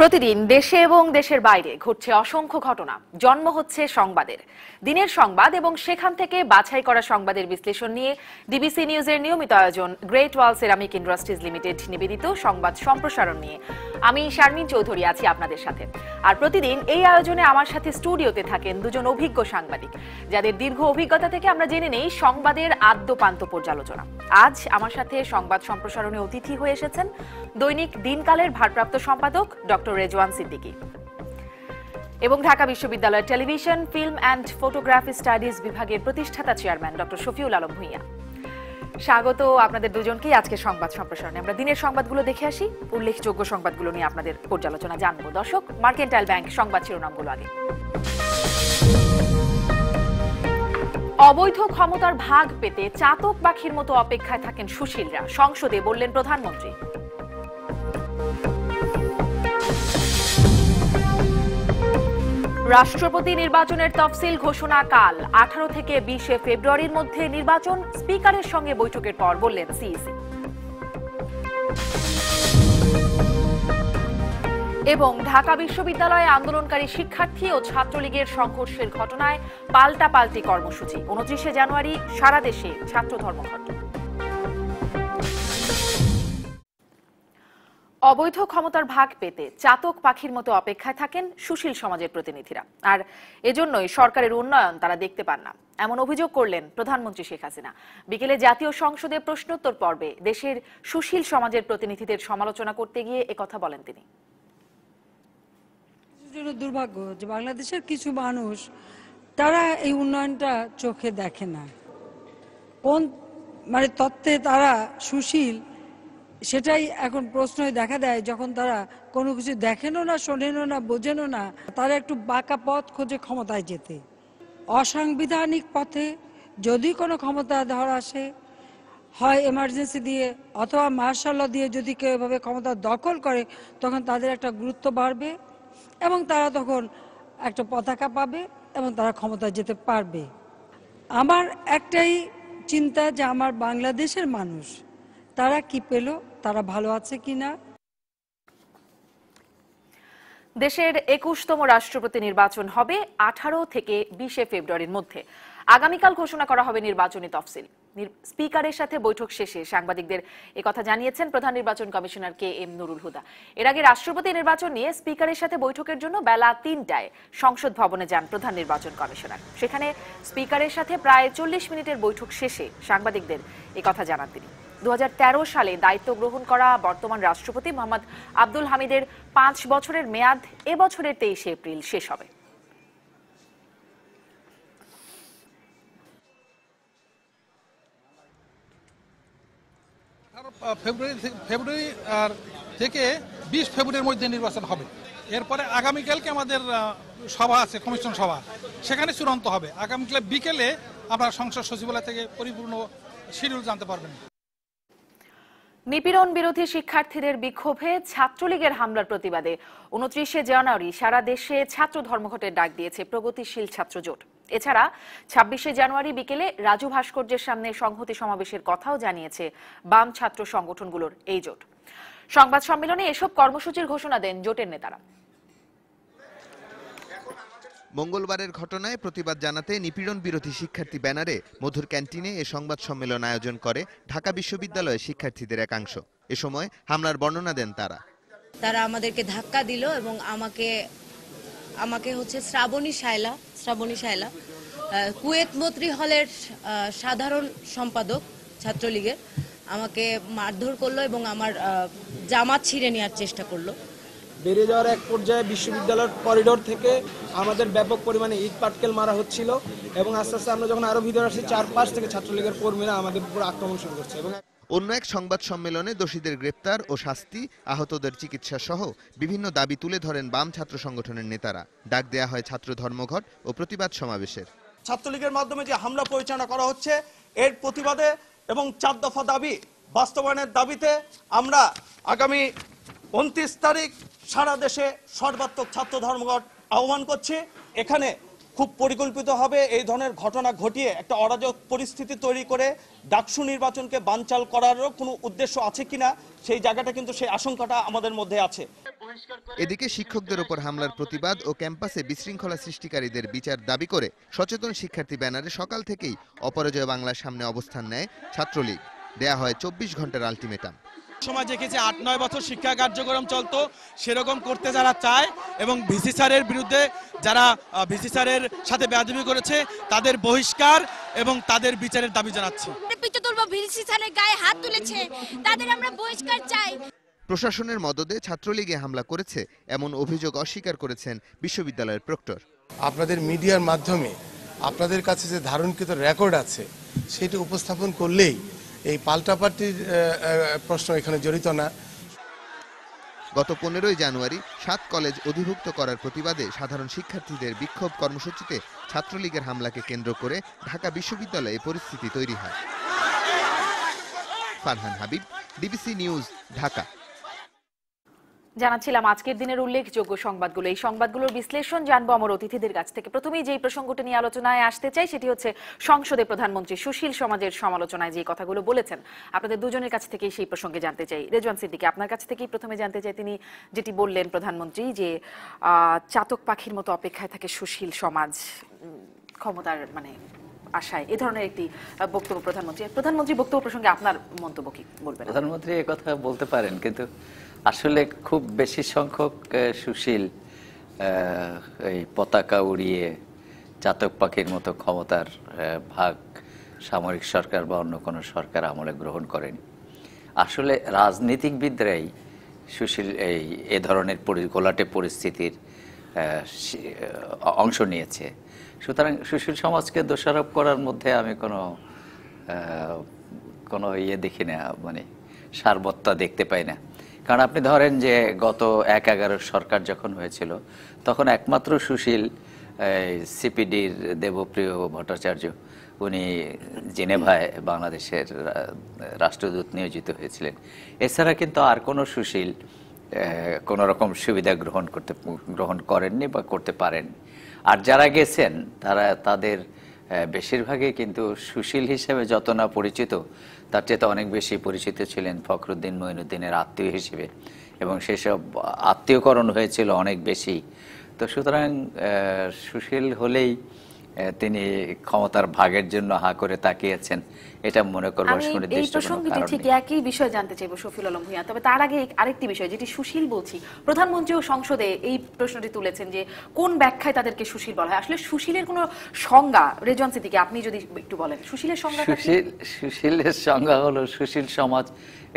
প্রতিদিন দেশে এবং দেশের বাইরে ঘটছে অসংখ্য ঘটনা জন্ম হচ্ছে সংবাদের দিনের সংবাদ এবং সেখান থেকে বাছাই করা সংবাদের বিশ্লেষণ নিয়ে ডিবিসি নিউজের নিয়মিত আয়োজন Great Wall Ceramic Industries Limited নিবেদিত সংবাদ সম্প্রসারণ নিয়ে আমি শারমিন চৌধুরী আছি আপনাদের সাথে আর প্রতিদিন এই আয়োজনে আমার সাথে স্টুডিওতে থাকেন দুজন অভিজ্ঞ সাংবাদিক যাদের দীর্ঘ অভিজ্ঞতা থেকে আমরা জেনে নেই সংবাদের আদ্যপান্ত পর্যালোচনা আজ আমার সাথে সংবাদ সম্প্রসারণে অতিথি হয়ে এসেছেন দৈনিক দিনকালের ভারপ্রাপ্ত সম্পাদক ডক্টর ডক্টর রেজওয়ান সিদ্দিকী এবং ঢাকা বিশ্ববিদ্যালয়ের television film and photography studies বিভাগের প্রতিষ্ঠাতা চেয়ারম্যান ডক্টর শফিউল আলম ভূঁইয়া স্বাগত আপনাদের দুজনকেই আজকে সংবাদ সম্প্রসারণে আমরা দিনের সংবাদগুলো দেখে আসি উল্লেখযোগ্য সংবাদগুলো নিয়ে আপনাদের পর্যালোচনা জানব দর্শক মার্কেন্টাইল ব্যাংক সংবাদ শিরোনামগুলো আগে অবৈধ ক্ষমতার ভাগ পেতে চাতক পাখির মতো অপেক্ষায় থাকেন সুশীলরা সংসদে বললেন প্রধানমন্ত্রী রাষ্ট্রপতি নির্বাচনের তফসিল ঘোষণা কাল আঠারো থেকে বিশে ফেব্রুয়ারির মধ্যে নির্বাচন স্পিকারের সঙ্গে বৈঠকের পর বললেন সিইসি এবং ঢাকা বিশ্ববিদ্যালয়ে আন্দোলনকারী শিক্ষার্থী ও ছাত্রলীগের সংঘর্ষের ঘটনায় পাল্টাপাল্টি কর্মসূচি উনত্রিশে জানুয়ারি সারা দেশে ছাত্র ধর্মঘট অবৈধ ক্ষমতার ভাগ পেতে চাতক পাখির মতো অপেক্ষায় থাকেন সুশীল সমাজের প্রতিনিধিরা আর এজন্যই সরকারের উন্নয়ন তারা দেখতে পান না এমন অভিযোগ করলেন প্রধানমন্ত্রী শেখ হাসিনা বিকেলে জাতীয় সংসদে প্রশ্নোত্তর পর্বে দেশের সুশীল সমাজের প্রতিনিধিদের সমালোচনা করতে গিয়ে কথা বলেন তিনি দুর্ভাগ্য যে বাংলাদেশের কিছু মানুষ তারা এই উন্নয়নটা চোখে দেখে না কোন মানে তত্ত্বে তারা সুশীল সেটাই এখন প্রশ্নই দেখা দেয় যখন তারা কোনো কিছু দেখেনও না শোনেনও না বোঝেনও না তারা একটু বাঁকা পথ খোঁজে ক্ষমতায় যেতে অসাংবিধানিক পথে যদি কোনো ক্ষমতা ধর আসে হয় এমার্জেন্সি দিয়ে অথবা মার্শাল দিয়ে যদি কেউ এভাবে ক্ষমতা দখল করে তখন তাদের একটা গুরুত্ব বাড়বে এবং তারা তখন একটা পতাকা পাবে এবং তারা ক্ষমতা যেতে পারবে আমার একটাই চিন্তা যে আমার বাংলাদেশের মানুষ তারা কি পেলো তারা ভালো আছে কি না দেশের একুশতম রাষ্ট্রপতি নির্বাচন হবে আঠারো থেকে বিশে ফেব্রুয়ারির মধ্যে আগামীকাল ঘোষণা করা হবে নির্বাচনী তফসিল স্পিকারের সাথে বৈঠক শেষে সাংবাদিকদের কথা জানিয়েছেন প্রধান নির্বাচন commissioner K M Nurul Huda এর আগে রাষ্ট্রপতি নির্বাচন নিয়ে স্পিকারের সাথে বৈঠকের জন্য বেলা তিনটায় সংসদ ভবনে যান প্রধান নির্বাচন কমিশনার সেখানে স্পিকারের সাথে প্রায় চল্লিশ মিনিটের বৈঠক শেষে সাংবাদিকদের কথা জানান তিনি দু সালে দায়িত্ব গ্রহণ করা বর্তমান রাষ্ট্রপতি মোহাম্মদ আব্দুল হামিদের পাঁচ বছরের মেয়াদ এবছরের তেইশে এপ্রিল শেষ হবে ফেব্রুয়ারি ফেব্রুয়ারি আর থেকে বিশ ফেব্রুয়ারির মধ্যে নির্বাচন হবে এরপরে আগামীকালকে আমাদের সভা আছে কমিশন সভা সেখানে চূড়ান্ত হবে আগামীকাল বিকেলে আপনারা সংসদ সচিবালয় থেকে পরিপূর্ণ শিডিউল জানতে পারবেন নিপীড়ন বিরোধী শিক্ষার্থীদের বিক্ষোভে ছাত্রলীগের হামলার প্রতিবাদে উনত্রিশে জানুয়ারি সারা দেশে ছাত্র ধর্মঘটের ডাক দিয়েছে প্রগতিশীল ছাত্র জোট এছাড়া ছাব্বিশে জানুয়ারি বিকেলে রাজু ভাস্কর্যের সামনে সংহতি সমাবেশের কথাও জানিয়েছে বাম ছাত্র সংগঠনগুলোর এই জোট সংবাদ সম্মেলনে এসব কর্মসূচির ঘোষণা দেন জোটের নেতারা মঙ্গলবারের ঘটনায় প্রতিবাদ জানাতে নিপীড়ন বিরোধী শিক্ষার্থী ব্যানারে মধুর ক্যান্টিনে এ সংবাদ সম্মেলন আয়োজন করে ঢাকা বিশ্ববিদ্যালয়ের শিক্ষার্থীদের একাংশ এ সময় হামলার বর্ণনা দেন তারা তারা আমাদেরকে ধাক্কা দিল এবং আমাকে আমাকে হচ্ছে শ্রাবণী শায়লা শ্রাবণী শায়লা কুয়েত মন্ত্রী হলের সাধারণ সম্পাদক ছাত্রলীগের আমাকে মারধর করলো এবং আমার জামা ছিঁড়ে নেওয়ার চেষ্টা করলো বেড়ে যাওয়ার এক পর্যায়ে বিশ্ববিদ্যালয়ের করিডোর থেকে আমাদের ব্যাপক পরিমাণে ইট পাটকেল মারা হচ্ছিল এবং আস্তে আস্তে আমরা যখন আরো ভিতরে আসি চারপাশ থেকে ছাত্রলীগের কর্মীরা আমাদের উপর আক্রমণ শুরু করছে এবং অন্য এক সংবাদ সম্মেলনে দোষীদের গ্রেপ্তার ও শাস্তি আহতদের চিকিৎসা সহ বিভিন্ন দাবি তুলে ধরেন বাম ছাত্র সংগঠনের নেতারা ডাক দেয়া হয় ছাত্র ধর্মঘট ও প্রতিবাদ সমাবেশের ছাত্রলীগের মাধ্যমে যে হামলা পরিচালনা করা হচ্ছে এর প্রতিবাদে এবং চার দফা দাবি বাস্তবায়নের দাবিতে আমরা আগামী উনত্রিশ তারিখ সারা দেশে সর্বাত্মক ছাত্র ধর্মঘট আহ্বান করছে এখানে খুব পরিকল্পিতভাবে এই ধরনের ঘটনা ঘটিয়ে একটা অরাজক পরিস্থিতি তৈরি করে ডাকসু নির্বাচনকে বানচাল করারও কোনো উদ্দেশ্য আছে কিনা সেই জায়গাটা কিন্তু সেই আশঙ্কাটা আমাদের মধ্যে আছে এদিকে শিক্ষকদের উপর হামলার প্রতিবাদ ও ক্যাম্পাসে বিশৃঙ্খলা সৃষ্টিকারীদের বিচার দাবি করে সচেতন শিক্ষার্থী ব্যানারে সকাল থেকেই অপরাজয় বাংলার সামনে অবস্থান নেয় ছাত্রলীগ দেয়া হয় চব্বিশ ঘন্টার আলটিমেটাম সময় দেখেছি আট নয় বছর শিক্ষা কার্যক্রম চলত সেরকম করতে যারা চায় এবং ভিসি স্যারের বিরুদ্ধে যারা ভিসি স্যারের সাথে বেয়াদবি করেছে তাদের বহিষ্কার এবং তাদের বিচারের দাবি জানাচ্ছে গায়ে হাত প্রশাসনের মদদে ছাত্রলীগে হামলা করেছে এমন অভিযোগ অস্বীকার করেছেন বিশ্ববিদ্যালয়ের প্রক্টর আপনাদের মিডিয়ার মাধ্যমে আপনাদের কাছে যে ধারণকৃত রেকর্ড আছে সেটা উপস্থাপন করলেই এই পাল্টা পার্টির প্রশ্ন এখানে জড়িত না গত পনেরোই জানুয়ারি সাত কলেজ অধিভুক্ত করার প্রতিবাদে সাধারণ শিক্ষার্থীদের বিক্ষোভ কর্মসূচিতে ছাত্রলীগের হামলাকে কেন্দ্র করে ঢাকা বিশ্ববিদ্যালয়ে পরিস্থিতি তৈরি হয় ফারহান হাবিব ডিবিসি নিউজ ঢাকা জানাচ্ছিলাম আজকের দিনের উল্লেখযোগ্য সংবাদগুলো এই সংবাদগুলোর বিশ্লেষণ জানবো আমার অতিথিদের কাছ থেকে প্রথমেই যেই প্রসঙ্গটি নিয়ে আলোচনায় আসতে চাই সেটি হচ্ছে সংসদে প্রধানমন্ত্রী সুশীল সমাজের সমালোচনায় যে কথাগুলো বলেছেন আপনাদের দুজনের কাছ থেকেই সেই প্রসঙ্গে জানতে চাই রেজওয়ান সিদ্দিকে আপনার কাছ থেকেই প্রথমে জানতে চাই তিনি যেটি বললেন প্রধানমন্ত্রী যে চাতক পাখির মতো অপেক্ষায় থাকে সুশীল সমাজ ক্ষমতার মানে আশায় এ ধরনের একটি বক্তব্য প্রধানমন্ত্রী প্রধানমন্ত্রী বক্তব্য প্রসঙ্গে আপনার মন্তব্য কি বলবেন প্রধানমন্ত্রী কথা বলতে পারেন কিন্তু আসলে খুব বেশি সংখ্যক সুশীল এই পতাকা উড়িয়ে চাতক পাখির মতো ক্ষমতার ভাগ সামরিক সরকার বা অন্য কোনো সরকার আমলে গ্রহণ করেনি আসলে রাজনীতিকবিদরাই সুশীল এই এ ধরনের গোলাটে পরিস্থিতির অংশ নিয়েছে সুতরাং সুশীল সমাজকে দোষারোপ করার মধ্যে আমি কোনো কোনো ইয়ে দেখি না মানে সারবত্তা দেখতে পাই না কারণ আপনি ধরেন যে গত এক এগারোর সরকার যখন হয়েছিল তখন একমাত্র সুশীল সিপিডির দেবপ্রিয় ভট্টাচার্য উনি জেনেভায় বাংলাদেশের রাষ্ট্রদূত নিয়োজিত হয়েছিলেন এছাড়া কিন্তু আর কোনো সুশীল কোনো রকম সুবিধা গ্রহণ করতে গ্রহণ করেননি বা করতে পারেন আর যারা গেছেন তারা তাদের বেশিরভাগই কিন্তু সুশীল হিসেবে যত না পরিচিত তার চেয়ে তো অনেক বেশি পরিচিত ছিলেন ফখরুদ্দিন মঈনুদ্দিনের আত্মীয় হিসেবে এবং সেসব আত্মীয়করণ হয়েছিল অনেক বেশি তো সুতরাং সুশীল হলেই তিনি ক্ষমতার ভাগের জন্য হা করে তাকিয়েছেন এটা মনে করব এই প্রসঙ্গটি ঠিক একই বিষয় জানতে চাইব সফিল আলম ভূঁইয়া তবে তার আগে আরেকটি বিষয় যেটি সুশীল বলছি প্রধানমন্ত্রী ও সংসদে এই প্রশ্নটি তুলেছেন যে কোন ব্যাখ্যায় তাদেরকে সুশীল বলা হয় আসলে সুশীলের কোন সংজ্ঞা রেজন থেকে আপনি যদি একটু বলেন সুশীলের সংজ্ঞা সুশীল সুশীলের সংজ্ঞা হলো সুশীল সমাজ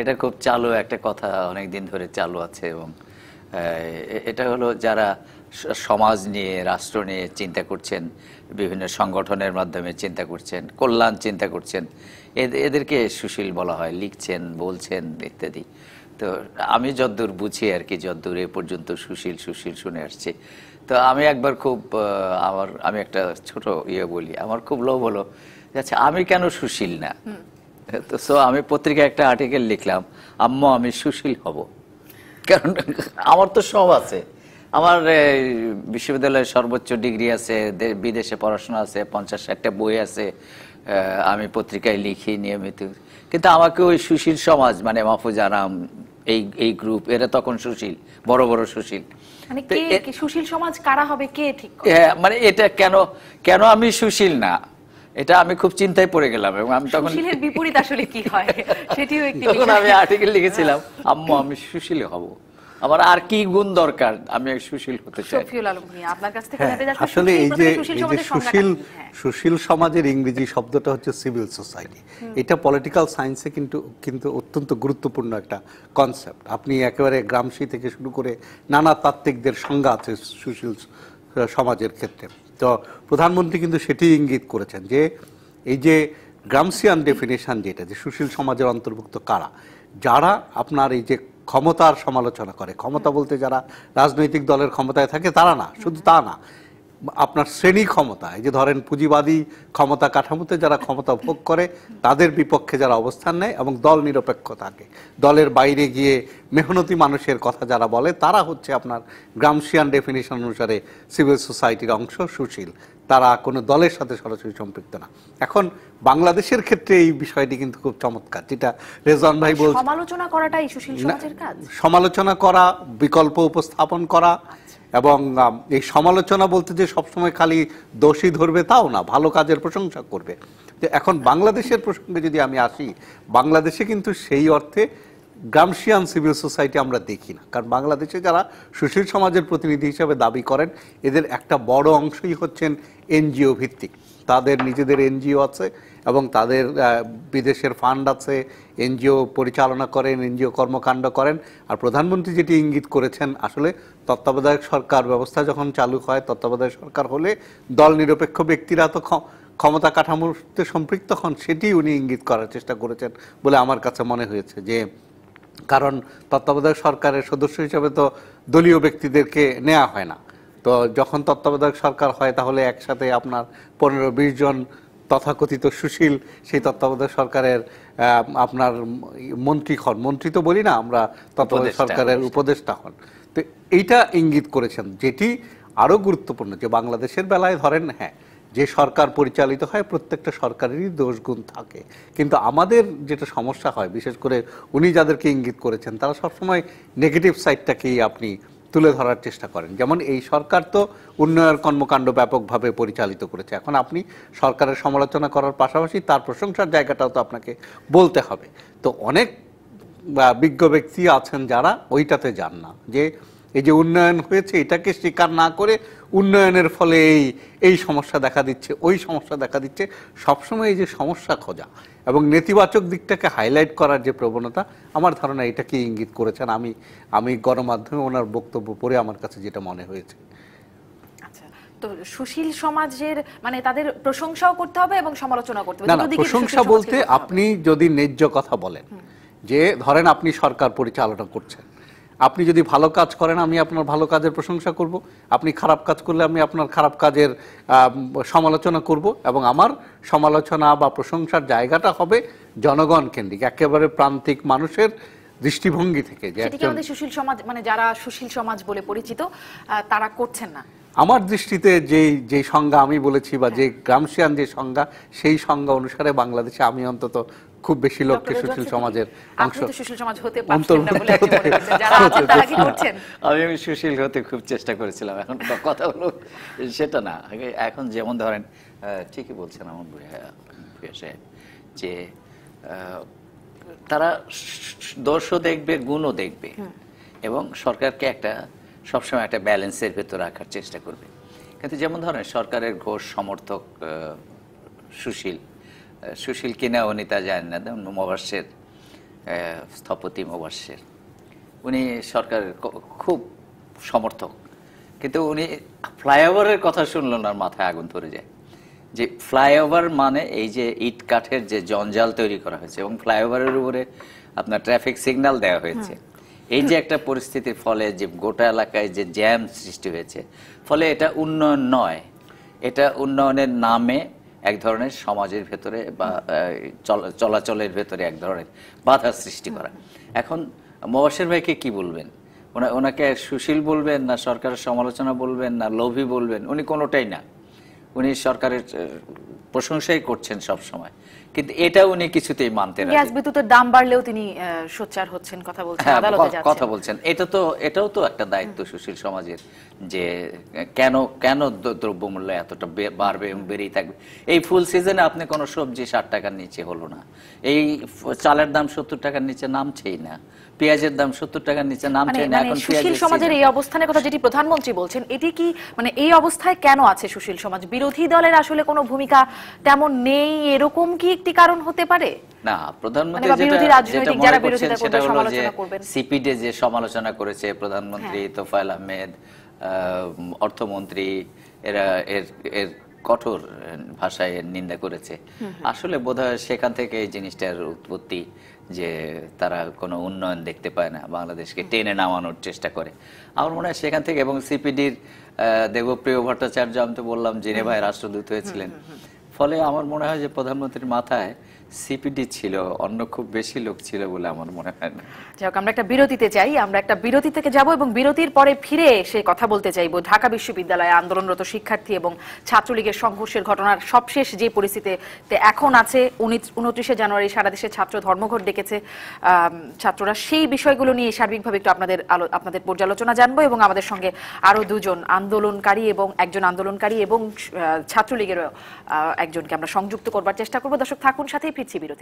এটা খুব চালু একটা কথা অনেক দিন ধরে চালু আছে এবং এটা হলো যারা সমাজ নিয়ে রাষ্ট্র নিয়ে চিন্তা করছেন বিভিন্ন সংগঠনের মাধ্যমে চিন্তা করছেন কল্যাণ চিন্তা করছেন এদেরকে সুশীল বলা হয় লিখছেন বলছেন ইত্যাদি তো আমি যদ্দূর বুঝি আর কি যদ্দূর এ পর্যন্ত সুশীল সুশীল শুনে আসছি তো আমি একবার খুব আমার আমি একটা ছোট ইয়ে বলি আমার খুব লোভ হলো আচ্ছা আমি কেন সুশীল না তো সো আমি পত্রিকায় একটা আর্টিকেল লিখলাম আম্মা আমি সুশীল হব কারণ আমার তো সব আছে আমার বিশ্ববিদ্যালয়ে সর্বোচ্চ ডিগ্রি আছে বিদেশে পড়াশোনা আছে পঞ্চাশ ষাটটা বই আছে আমি পত্রিকায় লিখি নিয়মিত কিন্তু আমাকে ওই সুশীল সমাজ মানে মাহফুজ আরাম এই এই গ্রুপ এরা তখন সুশীল বড় বড় সুশীল মানে সুশীল সমাজ কারা হবে কে ঠিক হ্যাঁ মানে এটা কেন কেন আমি সুশীল না এটা আমি খুব চিন্তায় পড়ে গেলাম এবং আমি তখন সুশীলের বিপরীত আসলে কি হয় সেটিও একটি তখন আমি আর্টিকেল লিখেছিলাম আম্মু আমি সুশীল হব আমার আর কি গুণ দরকার আমি সুশীল হতে চাই হ্যাঁ, আসলে এই যে সুশীল হ্যাঁ। সুশীল সমাজের ইংরেজি শব্দটা হচ্ছে সিভিল সোসাইটি এটা পলিটিক্যাল সায়েন্সে কিন্তু কিন্তু অত্যন্ত গুরুত্বপূর্ণ একটা কনসেপ্ট আপনি একেবারে গ্রামসি থেকে শুরু করে নানা তাত্ত্বিকদের সংজ্ঞা আছে সুশীল সমাজের ক্ষেত্রে তো প্রধানমন্ত্রী কিন্তু সেটি ইঙ্গিত করেছেন যে এই যে গ্রামসিয়ান ডেফিনেশন যেটা যে সুশীল সমাজের অন্তর্ভুক্ত কারা যারা আপনার এই যে ক্ষমতার সমালোচনা করে ক্ষমতা বলতে যারা রাজনৈতিক দলের ক্ষমতায় থাকে তারা না শুধু তা না আপনার শ্রেণী ক্ষমতা এই যে ধরেন পুঁজিবাদী ক্ষমতা কাঠামোতে যারা ক্ষমতা ভোগ করে তাদের বিপক্ষে যারা অবস্থান নেয় এবং দল নিরপেক্ষ থাকে দলের বাইরে গিয়ে মেহনতি মানুষের কথা যারা বলে তারা হচ্ছে আপনার গ্রামসিয়ান ডেফিনিশন অনুসারে সিভিল সোসাইটির অংশ সুশীল তারা কোনো দলের সাথে সরাসরি সম্পৃক্ত না এখন বাংলাদেশের ক্ষেত্রে এই বিষয়টি কিন্তু খুব চমৎকার যেটা রেজান ভাই বলছেন সমালোচনা করাটা সুশীল সমাজের কাজ সমালোচনা করা বিকল্প উপস্থাপন করা আচ্ছা। এবং এই সমালোচনা বলতে যে সবসময় খালি দোষী ধরবে তাও না ভালো কাজের প্রশংসা করবে এখন বাংলাদেশের প্রসঙ্গে যদি আমি আসি বাংলাদেশে কিন্তু সেই অর্থে গ্রামশিয়ান সিভিল সোসাইটি আমরা দেখি না কারণ বাংলাদেশে যারা সুশীল সমাজের প্রতিনিধি হিসাবে দাবি করেন এদের একটা বড় অংশই হচ্ছেন এনজিও ভিত্তিক তাদের নিজেদের এনজিও আছে এবং তাদের বিদেশের ফান্ড আছে এনজিও পরিচালনা করেন এনজিও কর্মকাণ্ড করেন আর প্রধানমন্ত্রী যেটি ইঙ্গিত করেছেন আসলে তত্ত্বাবধায়ক সরকার ব্যবস্থা যখন চালু হয় তত্ত্বাবধায়ক সরকার হলে দল নিরপেক্ষ ব্যক্তিরা তো ক্ষমতা কাঠামোতে সম্পৃক্ত হন সেটি উনি ইঙ্গিত করার চেষ্টা করেছেন বলে আমার কাছে মনে হয়েছে যে কারণ তত্ত্বাবধায়ক সরকারের সদস্য হিসেবে তো দলীয় ব্যক্তিদেরকে নেওয়া হয় না তো যখন তত্ত্বাবধায়ক সরকার হয় তাহলে একসাথে আপনার পনেরো বিশ জন তথাকথিত সুশীল সেই তত্ত্বাবধায়ক সরকারের আপনার মন্ত্রী হন মন্ত্রী তো বলি না আমরা তত্ত্বাবধায়ক সরকারের উপদেষ্টা হন তো এইটা ইঙ্গিত করেছেন যেটি আরও গুরুত্বপূর্ণ যে বাংলাদেশের বেলায় ধরেন হ্যাঁ যে সরকার পরিচালিত হয় প্রত্যেকটা সরকারেরই দোষগুণ থাকে কিন্তু আমাদের যেটা সমস্যা হয় বিশেষ করে উনি যাদেরকে ইঙ্গিত করেছেন তারা সবসময় নেগেটিভ সাইডটাকেই আপনি তুলে ধরার চেষ্টা করেন যেমন এই সরকার তো উন্নয়ন কর্মকাণ্ড ব্যাপকভাবে পরিচালিত করেছে এখন আপনি সরকারের সমালোচনা করার পাশাপাশি তার প্রশংসার জায়গাটাও তো আপনাকে বলতে হবে তো অনেক বিজ্ঞ ব্যক্তি আছেন যারা ওইটাতে যান না যে এই যে উন্নয়ন হয়েছে এটাকে স্বীকার না করে উন্নয়নের ফলে এই এই সমস্যা দেখা দিচ্ছে ওই সমস্যা দেখা দিচ্ছে সবসময় এই যে সমস্যা খোঁজা এবং নেতিবাচক দিকটাকে হাইলাইট করার যে প্রবণতা আমার ধারণা এটাকে ইঙ্গিত করেছেন আমি আমি গণমাধ্যমে ওনার বক্তব্য পড়ে আমার কাছে যেটা মনে হয়েছে আচ্ছা, তো সুশীল সমাজের মানে তাদের প্রশংসাও করতে হবে এবং সমালোচনা করতে হবে না প্রশংসা বলতে আপনি যদি ন্যায্য কথা বলেন যে ধরেন আপনি সরকার পরিচালনা করছেন আপনি যদি ভালো কাজ করেন আমি আপনার ভালো কাজের প্রশংসা করব আপনি খারাপ কাজ করলে আমি আপনার খারাপ কাজের সমালোচনা করব এবং আমার সমালোচনা বা প্রশংসার জায়গাটা হবে জনগণ কেন্দ্রিক একেবারে প্রান্তিক মানুষের দৃষ্টিভঙ্গি থেকে যে সুশীল সমাজ মানে যারা সুশীল সমাজ বলে পরিচিত তারা করছেন না আমার দৃষ্টিতে যে যে সংজ্ঞা আমি বলেছি বা যে গ্রামশিয়ান যে সংজ্ঞা সেই সংজ্ঞা অনুসারে বাংলাদেশে আমি অন্তত খুব বেশি লোককে সুশীল সমাজের অংশ সুশীল সমাজ হতে আমি সুশীল হতে খুব চেষ্টা করেছিলাম এখন কথা হলো সেটা না এখন যেমন ধরেন ঠিকই বলছেন আমার হ্যাঁ, সাহেব যে তারা দর্শও দেখবে গুণও দেখবে এবং সরকারকে একটা সবসময় একটা ব্যালেন্সের ভেতর রাখার চেষ্টা করবে কিন্তু যেমন ধরেন সরকারের ঘোষ সমর্থক সুশীল সুশীল কিনা অনিতা জানেন না মোবাসের স্থপতি মোবাসের উনি সরকারের খুব সমর্থক কিন্তু উনি ফ্লাইওভারের কথা শুনলেন না মাথায় আগুন ধরে যায় যে ফ্লাইওভার মানে এই যে ইট কাঠের যে জঞ্জাল তৈরি করা হয়েছে এবং ফ্লাইওভারের উপরে আপনার ট্রাফিক সিগন্যাল দেওয়া হয়েছে এই যে একটা পরিস্থিতির ফলে যে গোটা এলাকায় যে জ্যাম সৃষ্টি হয়েছে ফলে এটা উন্নয়ন নয় এটা উন্নয়নের নামে এক ধরনের সমাজের ভেতরে বা চলাচলের ভেতরে এক ধরনের বাধা সৃষ্টি করা এখন মোবাসের ভাইকে কি বলবেন ওনাকে সুশীল বলবেন না সরকারের সমালোচনা বলবেন না লোভী বলবেন উনি কোনোটাই না উনি সরকারের প্রশংসাই করছেন সব সময়। কিন্তু এটা উনি কিছুতেই মানতে রাজি গ্যাস বিদ্যুতের দাম বাড়লেও তিনি সোচ্চার হচ্ছেন কথা বলছেন হ্যাঁ, আদালতে যাচ্ছেন কথা বলছেন এটা তো এটাও তো একটা দায়িত্ব সুশীল সমাজের যে কেন কেন দ্রব্যমূল্য এতটা বাড়বে এবং বেড়েই থাকবে এই ফুল সিজনে আপনি কোনো সবজি ষাট টাকার নিচে হলো না এই চালের দাম সত্তর টাকার নিচে নামছেই না পেঁয়াজের দাম সত্তর টাকার নিচে মানে, নামছেই না মানে এখন সুশীল সমাজের এই অবস্থানের কথা যেটি প্রধানমন্ত্রী বলছেন এটি কি মানে এই অবস্থায় কেন আছে সুশীল সমাজ বিরোধী দলের আসলে কোনো ভূমিকা তেমন নেই এরকম কি একটি কারণ হতে পারে না প্রধানমন্ত্রী মানে যেটা যেটা মনে করছেন সেটা হলো যে সিপিডে যে সমালোচনা করেছে প্রধানমন্ত্রী হ্যাঁ। তোফায়েল আহমেদ অর্থমন্ত্রী এরা এর এর কঠোর ভাষায় নিন্দা করেছে আসলে বোধহয় সেখান থেকে এই জিনিসটার উৎপত্তি যে তারা কোনো উন্নয়ন দেখতে পায় না বাংলাদেশকে টেনে নামানোর চেষ্টা করে আমার মনে হয় সেখান থেকে এবং সিপিডির দেবপ্রিয় ভট্টাচার্য আমি তো বললাম জেনেভায় রাষ্ট্রদূত হয়েছিলেন ফলে আমার মনে হয় যে প্রধানমন্ত্রীর মাথায় সিপিডি ছিল অন্য খুব বেশি লোক ছিল বলে আমার মনে হয় না আমরা একটা বিরতিতে চাই আমরা একটা বিরতি থেকে যাব এবং বিরতির পরে ফিরে এসে কথা বলতে চাইব ঢাকা বিশ্ববিদ্যালয়ে আন্দোলনরত শিক্ষার্থী এবং ছাত্রলীগের সংঘর্ষের ঘটনার সবশেষ যে পরিস্থিতিতে এখন আছে উনত্রিশে জানুয়ারি সারা দেশে ছাত্র ধর্মঘট ডেকেছে ছাত্ররা সেই বিষয়গুলো নিয়ে সার্বিকভাবে একটু আপনাদের আপনাদের পর্যালোচনা জানবো এবং আমাদের সঙ্গে আরও দুজন আন্দোলনকারী এবং একজন আন্দোলনকারী এবং ছাত্রলীগেরও একজনকে আমরা সংযুক্ত করবার চেষ্টা করবো দর্শক থাকুন সাথেই civil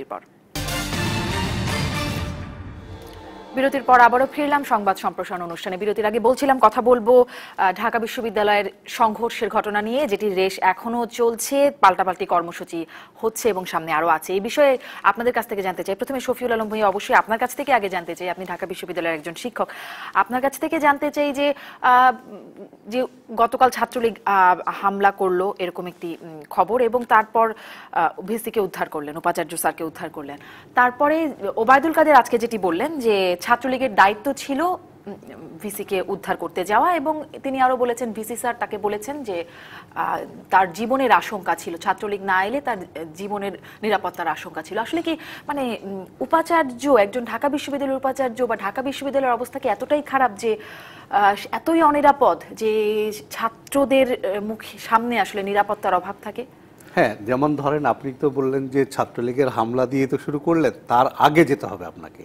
বিরতির পর আবারও ফিরলাম সংবাদ সম্প্রসারণ অনুষ্ঠানে বিরতির আগে বলছিলাম কথা বলবো ঢাকা বিশ্ববিদ্যালয়ের সংঘর্ষের ঘটনা নিয়ে যেটি রেশ এখনো চলছে পাল্টাপাল্টি কর্মসূচি হচ্ছে এবং সামনে আরও আছে এই বিষয়ে আপনাদের কাছ থেকে জানতে চাই প্রথমে শফিউল আলম ভাই অবশ্যই আপনার কাছ থেকে আগে জানতে চাই আপনি ঢাকা বিশ্ববিদ্যালয়ের একজন শিক্ষক আপনার কাছ থেকে জানতে চাই যে যে গতকাল ছাত্রলীগ হামলা করলো এরকম একটি খবর এবং তারপর ভিসিকে উদ্ধার করলেন উপাচার্য স্যারকে উদ্ধার করলেন তারপরে ওবায়দুল কাদের আজকে যেটি বললেন যে ছাত্রলীগের দায়িত্ব ছিল ভিসিকে উদ্ধার করতে যাওয়া এবং তিনি আরও বলেছেন ভিসি স্যার তাকে বলেছেন যে তার জীবনের আশঙ্কা ছিল ছাত্রলীগ না এলে তার জীবনের নিরাপত্তার আশঙ্কা ছিল আসলে কি মানে উপাচার্য একজন ঢাকা বিশ্ববিদ্যালয়ের উপাচার্য বা ঢাকা বিশ্ববিদ্যালয়ের অবস্থা কি এতটাই খারাপ যে এতই অনিরাপদ যে ছাত্রদের মুখ সামনে আসলে নিরাপত্তার অভাব থাকে হ্যাঁ যেমন ধরেন আপনি তো বললেন যে ছাত্রলীগের হামলা দিয়ে তো শুরু করলেন তার আগে যেতে হবে আপনাকে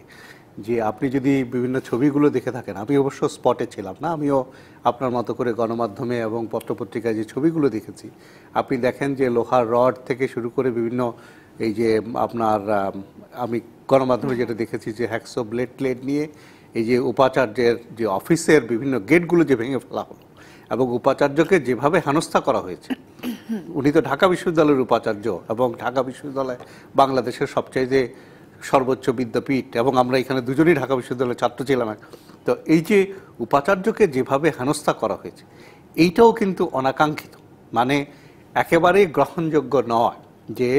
যে আপনি যদি বিভিন্ন ছবিগুলো দেখে থাকেন আমি অবশ্য স্পটে ছিলাম না আমিও আপনার মতো করে গণমাধ্যমে এবং পত্রপত্রিকায় যে ছবিগুলো দেখেছি আপনি দেখেন যে লোহার রড থেকে শুরু করে বিভিন্ন এই যে আপনার আমি গণমাধ্যমে যেটা দেখেছি যে হ্যাকসো ব্লেড প্লেট নিয়ে এই যে উপাচার্যের যে অফিসের বিভিন্ন গেটগুলো যে ভেঙে ফেলা হলো এবং উপাচার্যকে যেভাবে হেনস্থা করা হয়েছে উনি তো ঢাকা বিশ্ববিদ্যালয়ের উপাচার্য এবং ঢাকা বিশ্ববিদ্যালয় বাংলাদেশের সবচেয়ে সর্বোচ্চ বিদ্যাপীঠ এবং আমরা এখানে দুজনেই ঢাকা বিশ্ববিদ্যালয়ের ছাত্র ছিলাম তো এই যে উপাচার্যকে যেভাবে হেনস্থা করা হয়েছে এইটাও কিন্তু অনাকাঙ্ক্ষিত মানে একেবারে গ্রহণযোগ্য নয় যে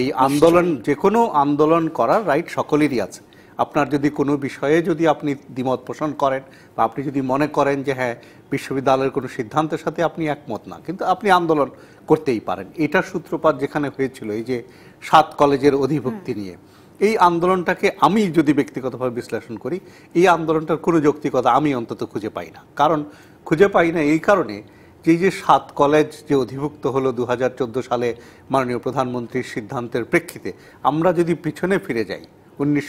এই আন্দোলন যে কোনো আন্দোলন করার রাইট সকলেরই আছে আপনার যদি কোনো বিষয়ে যদি আপনি দ্বিমত পোষণ করেন বা আপনি যদি মনে করেন যে হ্যাঁ বিশ্ববিদ্যালয়ের কোনো সিদ্ধান্তের সাথে আপনি একমত না কিন্তু আপনি আন্দোলন করতেই পারেন এটার সূত্রপাত যেখানে হয়েছিল এই যে সাত কলেজের অধিভুক্তি নিয়ে এই আন্দোলনটাকে আমি যদি ব্যক্তিগতভাবে বিশ্লেষণ করি এই আন্দোলনটার কোনো যৌক্তিকতা আমি অন্তত খুঁজে পাই না কারণ খুঁজে পাই না এই কারণে যে যে সাত কলেজ যে অধিভুক্ত হলো দু হাজার সালে মাননীয় প্রধানমন্ত্রীর সিদ্ধান্তের প্রেক্ষিতে আমরা যদি পিছনে ফিরে যাই মানে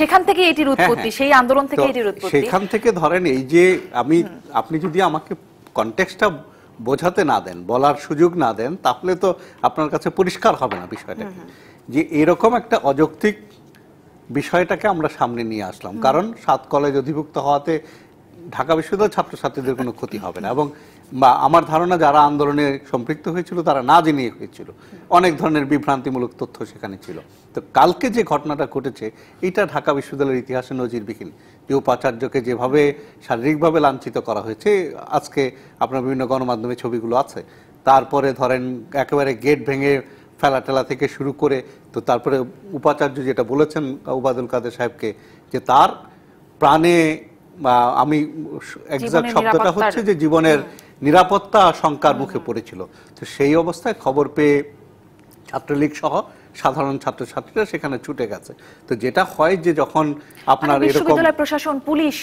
সেখান থেকে ধরেন এই যে আমি আপনি যদি আমাকে কন্টেক্সটা বোঝাতে না দেন বলার সুযোগ না দেন তাহলে তো আপনার কাছে পরিষ্কার হবে না বিষয়টা যে এরকম একটা অযৌক্তিক বিষয়টাকে আমরা সামনে নিয়ে আসলাম কারণ সাত কলেজ অধিভুক্ত হওয়াতে ঢাকা বিশ্ববিদ্যালয়ের ছাত্রছাত্রীদের কোনো ক্ষতি হবে না এবং বা আমার ধারণা যারা আন্দোলনে সম্পৃক্ত হয়েছিল তারা না জেনে হয়েছিল অনেক ধরনের বিভ্রান্তিমূলক তথ্য সেখানে ছিল তো কালকে যে ঘটনাটা ঘটেছে এটা ঢাকা বিশ্ববিদ্যালয়ের ইতিহাসে নজিরবিহীন যে উপাচার্যকে যেভাবে শারীরিকভাবে লাঞ্ছিত করা হয়েছে আজকে আপনার বিভিন্ন গণমাধ্যমে ছবিগুলো আছে তারপরে ধরেন একেবারে গেট ভেঙে ফেলা টেলা থেকে শুরু করে তো তারপরে উপাচার্য যেটা বলেছেন উবাদুল কাদের সাহেবকে যে তার প্রাণে আমি একজাক্ট শব্দটা হচ্ছে যে জীবনের নিরাপত্তা আশঙ্কার মুখে পড়েছিল তো সেই অবস্থায় খবর পেয়ে ছাত্রলীগ সহ সাধারণ ছাত্রছাত্রীরা সেখানে ছুটে গেছে তো যেটা হয় যে যখন আপনার এরকম প্রশাসন পুলিশ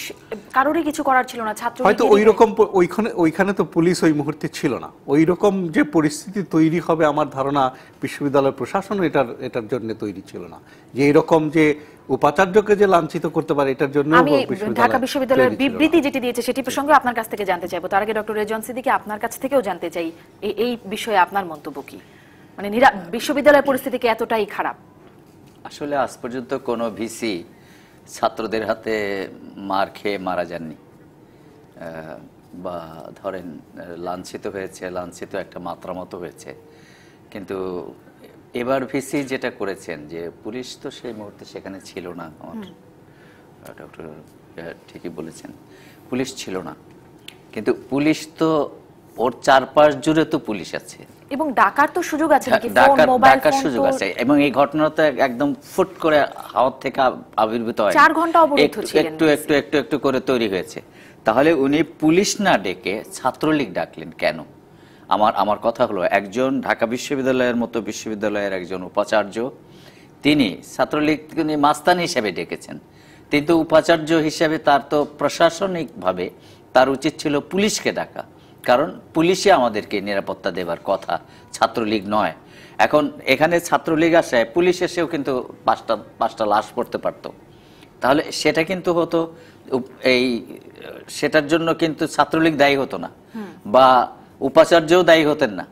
কারোরই কিছু করার ছিল না ছাত্র হয়তো ওই রকম ওইখানে ওইখানে তো পুলিশ ওই মুহূর্তে ছিল না ওই রকম যে পরিস্থিতি তৈরি হবে আমার ধারণা বিশ্ববিদ্যালয় প্রশাসন এটার এটার জন্য তৈরি ছিল না যে এরকম যে উপাচার্যকে যে লাঞ্ছিত করতে পারে এটার জন্য আমি ঢাকা বিশ্ববিদ্যালয়ের বিবৃতি যেটি দিয়েছে সেটি প্রসঙ্গে আপনার কাছ থেকে জানতে চাইবো তার আগে ডক্টর রেজন সিদ্দিকে আপনার কাছ থেকেও জানতে চাই এই বিষয়ে আপনার মন্তব্য কি মানে বিশ্ববিদ্যালয়ের পরিস্থিতি কি এতটাই খারাপ আসলে আজ পর্যন্ত কোনো ভিসি ছাত্রদের হাতে মার খেয়ে মারা যাননি বা ধরেন লাঞ্ছিত হয়েছে লাঞ্ছিত একটা মাত্রা মতো হয়েছে কিন্তু এবার ভিসি যেটা করেছেন যে পুলিশ তো সেই মুহূর্তে সেখানে ছিল না আমার ডক্টর ঠিকই বলেছেন পুলিশ ছিল না কিন্তু পুলিশ তো ওর চারপাশ জুড়ে তো পুলিশ আছে এবং ডাকার তো সুযোগ আছে ডাকার ডাকার সুযোগ আছে এবং এই ঘটনা তো একদম ফুট করে হাওয়ার থেকে আবির্ভূত হয় চার ঘন্টা অবরুদ্ধ ছিলেন একটু একটু একটু একটু করে তৈরি হয়েছে তাহলে উনি পুলিশ না ডেকে ছাত্রলীগ ডাকলেন কেন আমার আমার কথা হলো একজন ঢাকা বিশ্ববিদ্যালয়ের মতো বিশ্ববিদ্যালয়ের একজন উপাচার্য তিনি ছাত্রলীগ তিনি মাস্তানি হিসেবে ডেকেছেন কিন্তু উপাচার্য হিসেবে তার তো প্রশাসনিকভাবে তার উচিত ছিল পুলিশকে ডাকা কারণ পুলিশে আমাদেরকে নিরাপত্তা দেবার কথা ছাত্রলীগ নয় এখন এখানে ছাত্রলীগ আসায় পুলিশ এসেও কিন্তু পাঁচটা পাঁচটা লাশ পড়তে পারত তাহলে সেটা কিন্তু হতো এই সেটার জন্য কিন্তু ছাত্রলীগ দায়ী হতো না বা উপাচার্যও দায়ী হতেন না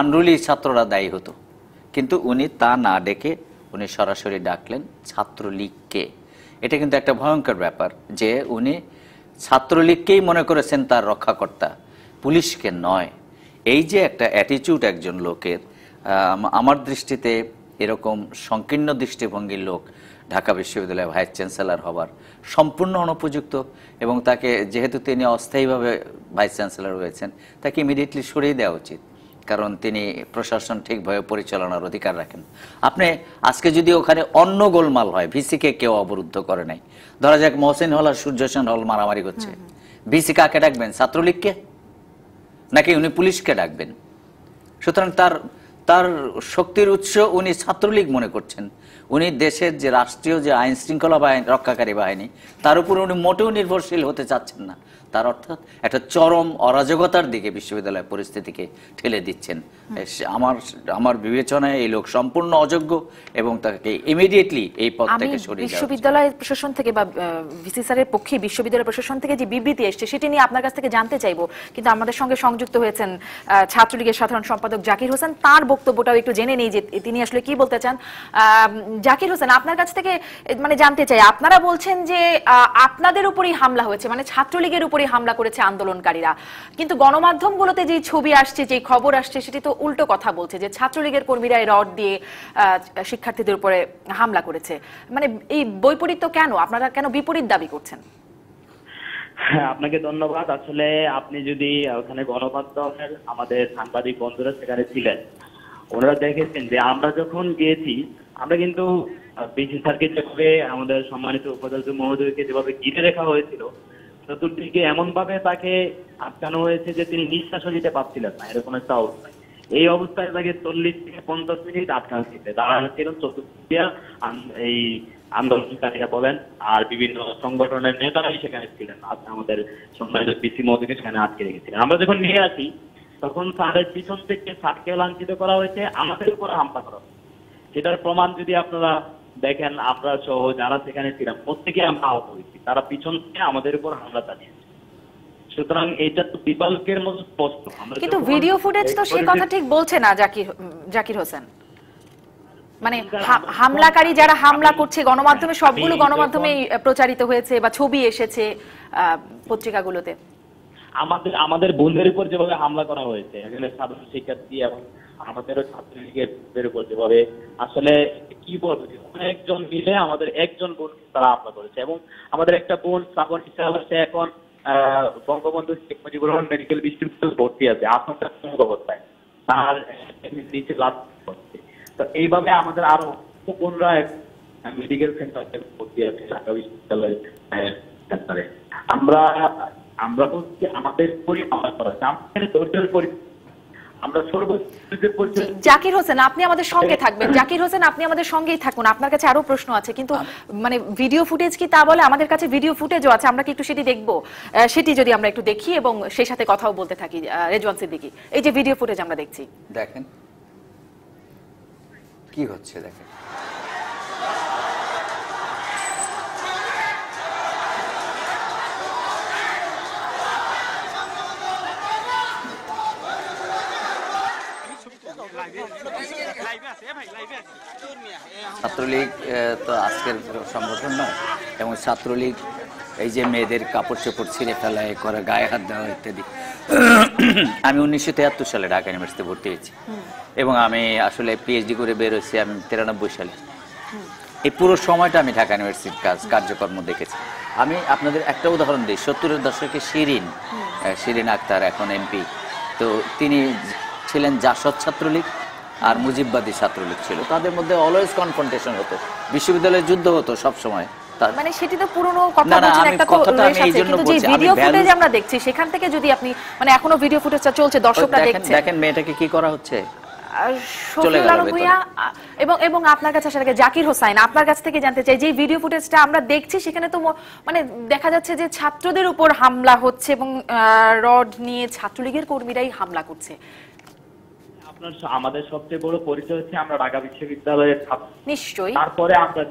আনরুলি ছাত্ররা দায়ী হতো কিন্তু উনি তা না ডেকে উনি সরাসরি ডাকলেন ছাত্রলীগকে এটা কিন্তু একটা ভয়ঙ্কর ব্যাপার যে উনি ছাত্রলীগকেই মনে করেছেন তার রক্ষাকর্তা পুলিশকে নয় এই যে একটা অ্যাটিচিউড একজন লোকের আমার দৃষ্টিতে এরকম সংকীর্ণ দৃষ্টিভঙ্গির লোক ঢাকা বিশ্ববিদ্যালয়ের ভাইস চ্যান্সেলর হবার সম্পূর্ণ অনুপযুক্ত এবং তাকে যেহেতু তিনি অস্থায়ীভাবে ভাইস চ্যান্সেলর হয়েছেন তাকে ইমিডিয়েটলি সরিয়ে দেওয়া উচিত কারণ তিনি প্রশাসন ঠিকভাবে পরিচালনার অধিকার রাখেন আপনি আজকে যদি ওখানে অন্য গোলমাল হয় ভিসিকে কেউ অবরুদ্ধ করে নাই ধরা যাক মহসেন হল আর সূর্যসেন হল মারামারি করছে ভিসি কাকে ডাকবেন ছাত্রলীগকে নাকি উনি পুলিশকে ডাকবেন সুতরাং তার তার শক্তির উৎস উনি ছাত্রলীগ মনে করছেন উনি দেশের যে রাষ্ট্রীয় যে আইন শৃঙ্খলা বাহিনী রক্ষাকারী বাহিনী তার উপর উনি মোটেও নির্ভরশীল হতে চাচ্ছেন না তার অর্থাৎ একটা চরম অরাজকতার দিকে বিশ্ববিদ্যালয় পরিস্থিতিকে ঠেলে দিচ্ছেন আমার আমার বিবেচনায় এই লোক সম্পূর্ণ অযোগ্য এবং তাকে ইমিডিয়েটলি এই পদ থেকে সরিয়ে বিশ্ববিদ্যালয় প্রশাসন থেকে বা ভিসি স্যারের পক্ষে বিশ্ববিদ্যালয় প্রশাসন থেকে যে বিবৃতি এসছে সেটি নিয়ে আপনার কাছ থেকে জানতে চাইবো কিন্তু আমাদের সঙ্গে সংযুক্ত হয়েছেন ছাত্রলীগের সাধারণ সম্পাদক জাকির হোসেন তার বক্তব্যটাও একটু জেনে নেই যে তিনি আসলে কি বলতে চান জাকির হোসেন আপনার কাছ থেকে মানে জানতে চাই আপনারা বলছেন যে আপনাদের উপরই হামলা হয়েছে মানে ছাত্রলীগের উপরে করে হামলা করেছে আন্দোলনকারীরা কিন্তু গণমাধ্যমগুলোতে যে ছবি আসছে যে খবর আসছে সেটি তো উল্টো কথা বলছে যে ছাত্রলীগের কর্মীরা এই রড দিয়ে শিক্ষার্থীদের উপরে হামলা করেছে মানে এই বৈপরীত্য কেন আপনারা কেন বিপরীত দাবি করছেন হ্যাঁ আপনাকে ধন্যবাদ আসলে আপনি যদি ওখানে গণমাধ্যমের আমাদের সাংবাদিক বন্ধুরা সেখানে ছিলেন ওনারা দেখেছেন যে আমরা যখন গিয়েছি আমরা কিন্তু বিসি স্যারকে আমাদের সম্মানিত উপাচার্য মহোদয়কে যেভাবে ঘিরে রেখা হয়েছিল চতুর্দিকে ভাবে তাকে আটকানো হয়েছে যে তিনি নিঃশ্বাসও নিতে পারছিলেন না এরকম একটা অবস্থায় এই অবস্থায় তাকে চল্লিশ থেকে পঞ্চাশ মিনিট আটকানো ছিল তারা ছিলেন চতুর্দিকে এই আন্দোলনকারীরা বলেন আর বিভিন্ন সংগঠনের নেতারাই সেখানে ছিলেন আজকে আচ্ছা, আমাদের সম্মানিত পিসি মোদীকে সেখানে আটকে রেখেছিলেন আমরা যখন নিয়ে আসি তখন তাদের পিছন থেকে সাতকে লাঞ্ছিত করা হয়েছে আমাদের উপর হামলা করা সেটার প্রমাণ যদি আপনারা দেখেন আমরা সহ যারা সেখানে ছিলাম প্রত্যেকে আমরা আহত হয়েছি তারা পিছন থেকে আমাদের উপর হামলা চালিয়েছে সুতরাং এটা তো বিপালকের মতো স্পষ্ট কিন্তু ভিডিও ফুটেজ তো কথা ঠিক বলছে না জাকির জাকির হোসেন মানে হামলাকারী যারা হামলা করছে গণমাধ্যমে সবগুলো গণমাধ্যমেই প্রচারিত হয়েছে বা ছবি এসেছে পত্রিকাগুলোতে আমাদের আমাদের বন্ধুদের উপর যেভাবে হামলা করা হয়েছে এখানে সাধারণ শিক্ষার্থী এবং আমাদের ছাত্রলীগের উপর যেভাবে আসলে কি বলবো একজন মিলে আমাদের একজন বোন তারা হামলা করেছে এবং আমাদের একটা বোন শ্রাবণ ইসলাম সে এখন বঙ্গবন্ধু শেখ মুজিবুর রহমান মেডিকেল বিশ্ববিদ্যালয়ে ভর্তি আছে আশঙ্কাজনক অবস্থায় তার নিচে লাভ করছে তো এইভাবে আমাদের আরো বোনরা মেডিকেল সেন্টার ভর্তি আছে ঢাকা বিশ্ববিদ্যালয়ের সেন্টারে আমরা আমরা বলছি আমাদের পরিমাপ করা আমাদের ধৈর্যের পরিমাপ জাকির হোসেন আপনি আমাদের সঙ্গে হ্যাঁ। থাকবেন জাকির হোসেন আপনি আমাদের সঙ্গেই থাকুন আপনার কাছে আরো প্রশ্ন আছে কিন্তু আচ্ছা। মানে ভিডিও ফুটেজ কি তা বলে আমাদের কাছে ভিডিও ফুটেজও আছে আমরা কি একটু সেটি দেখব সেটি যদি আমরা একটু দেখি এবং সেই সাথে কথাও বলতে থাকি রেজওয়ান সিদ্দিকি এই যে ভিডিও ফুটেজ আমরা দেখছি দেখেন কি হচ্ছে দেখেন ছাত্রলীগ তো আজকের সংগঠন নয় এবং ছাত্রলীগ এই যে মেয়েদের কাপড় চোপড় ছিঁড়ে ফেলা করে গায়ে হাত দেওয়া ইত্যাদি আমি উনিশশো তেহাত্তর সালে ঢাকা ইউনিভার্সিটিতে ভর্তি হয়েছি এবং আমি আসলে পিএইচডি করে বেরোয়েছি আমি তিরানব্বই সালে এই পুরো সময়টা আমি ঢাকা ইউনিভার্সিটির কাজ কার্যকর্ম দেখেছি আমি আপনাদের একটা উদাহরণ দিই সত্তরের দশকে শিরিন শিরিন আক্তার এখন এমপি তো তিনি ছিলেন জাসদ ছাত্রলীগ আর মুজিববাদী ছাত্রলীগ ছিল তাদের মধ্যে অলওয়েজ কনফ্রন্টেশন হতো বিশ্ববিদ্যালয়ে যুদ্ধ হতো সব সময় মানে সেটি তো পুরনো কথা বলছেন একটা ভিডিও ফুটেজ আমরা দেখছি সেখান থেকে যদি আপনি মানে এখনো ভিডিও ফুটেজটা চলছে দর্শকরা দেখছে দেখেন মেয়েটাকে কি করা হচ্ছে এবং এবং আপনার কাছে সেটাকে জাকির হোসাইন আপনার কাছ থেকে জানতে চাই যে ভিডিও ফুটেজটা আমরা দেখছি সেখানে তো মানে দেখা যাচ্ছে যে ছাত্রদের উপর হামলা হচ্ছে এবং রড নিয়ে ছাত্রলীগের কর্মীরাই হামলা করছে আপনার আমাদের সবচেয়ে বড় পরিচয় হচ্ছে আমরা ঢাকা বিশ্ববিদ্যালয়ের ছাত্র নিশ্চয়ই তারপরে আমরা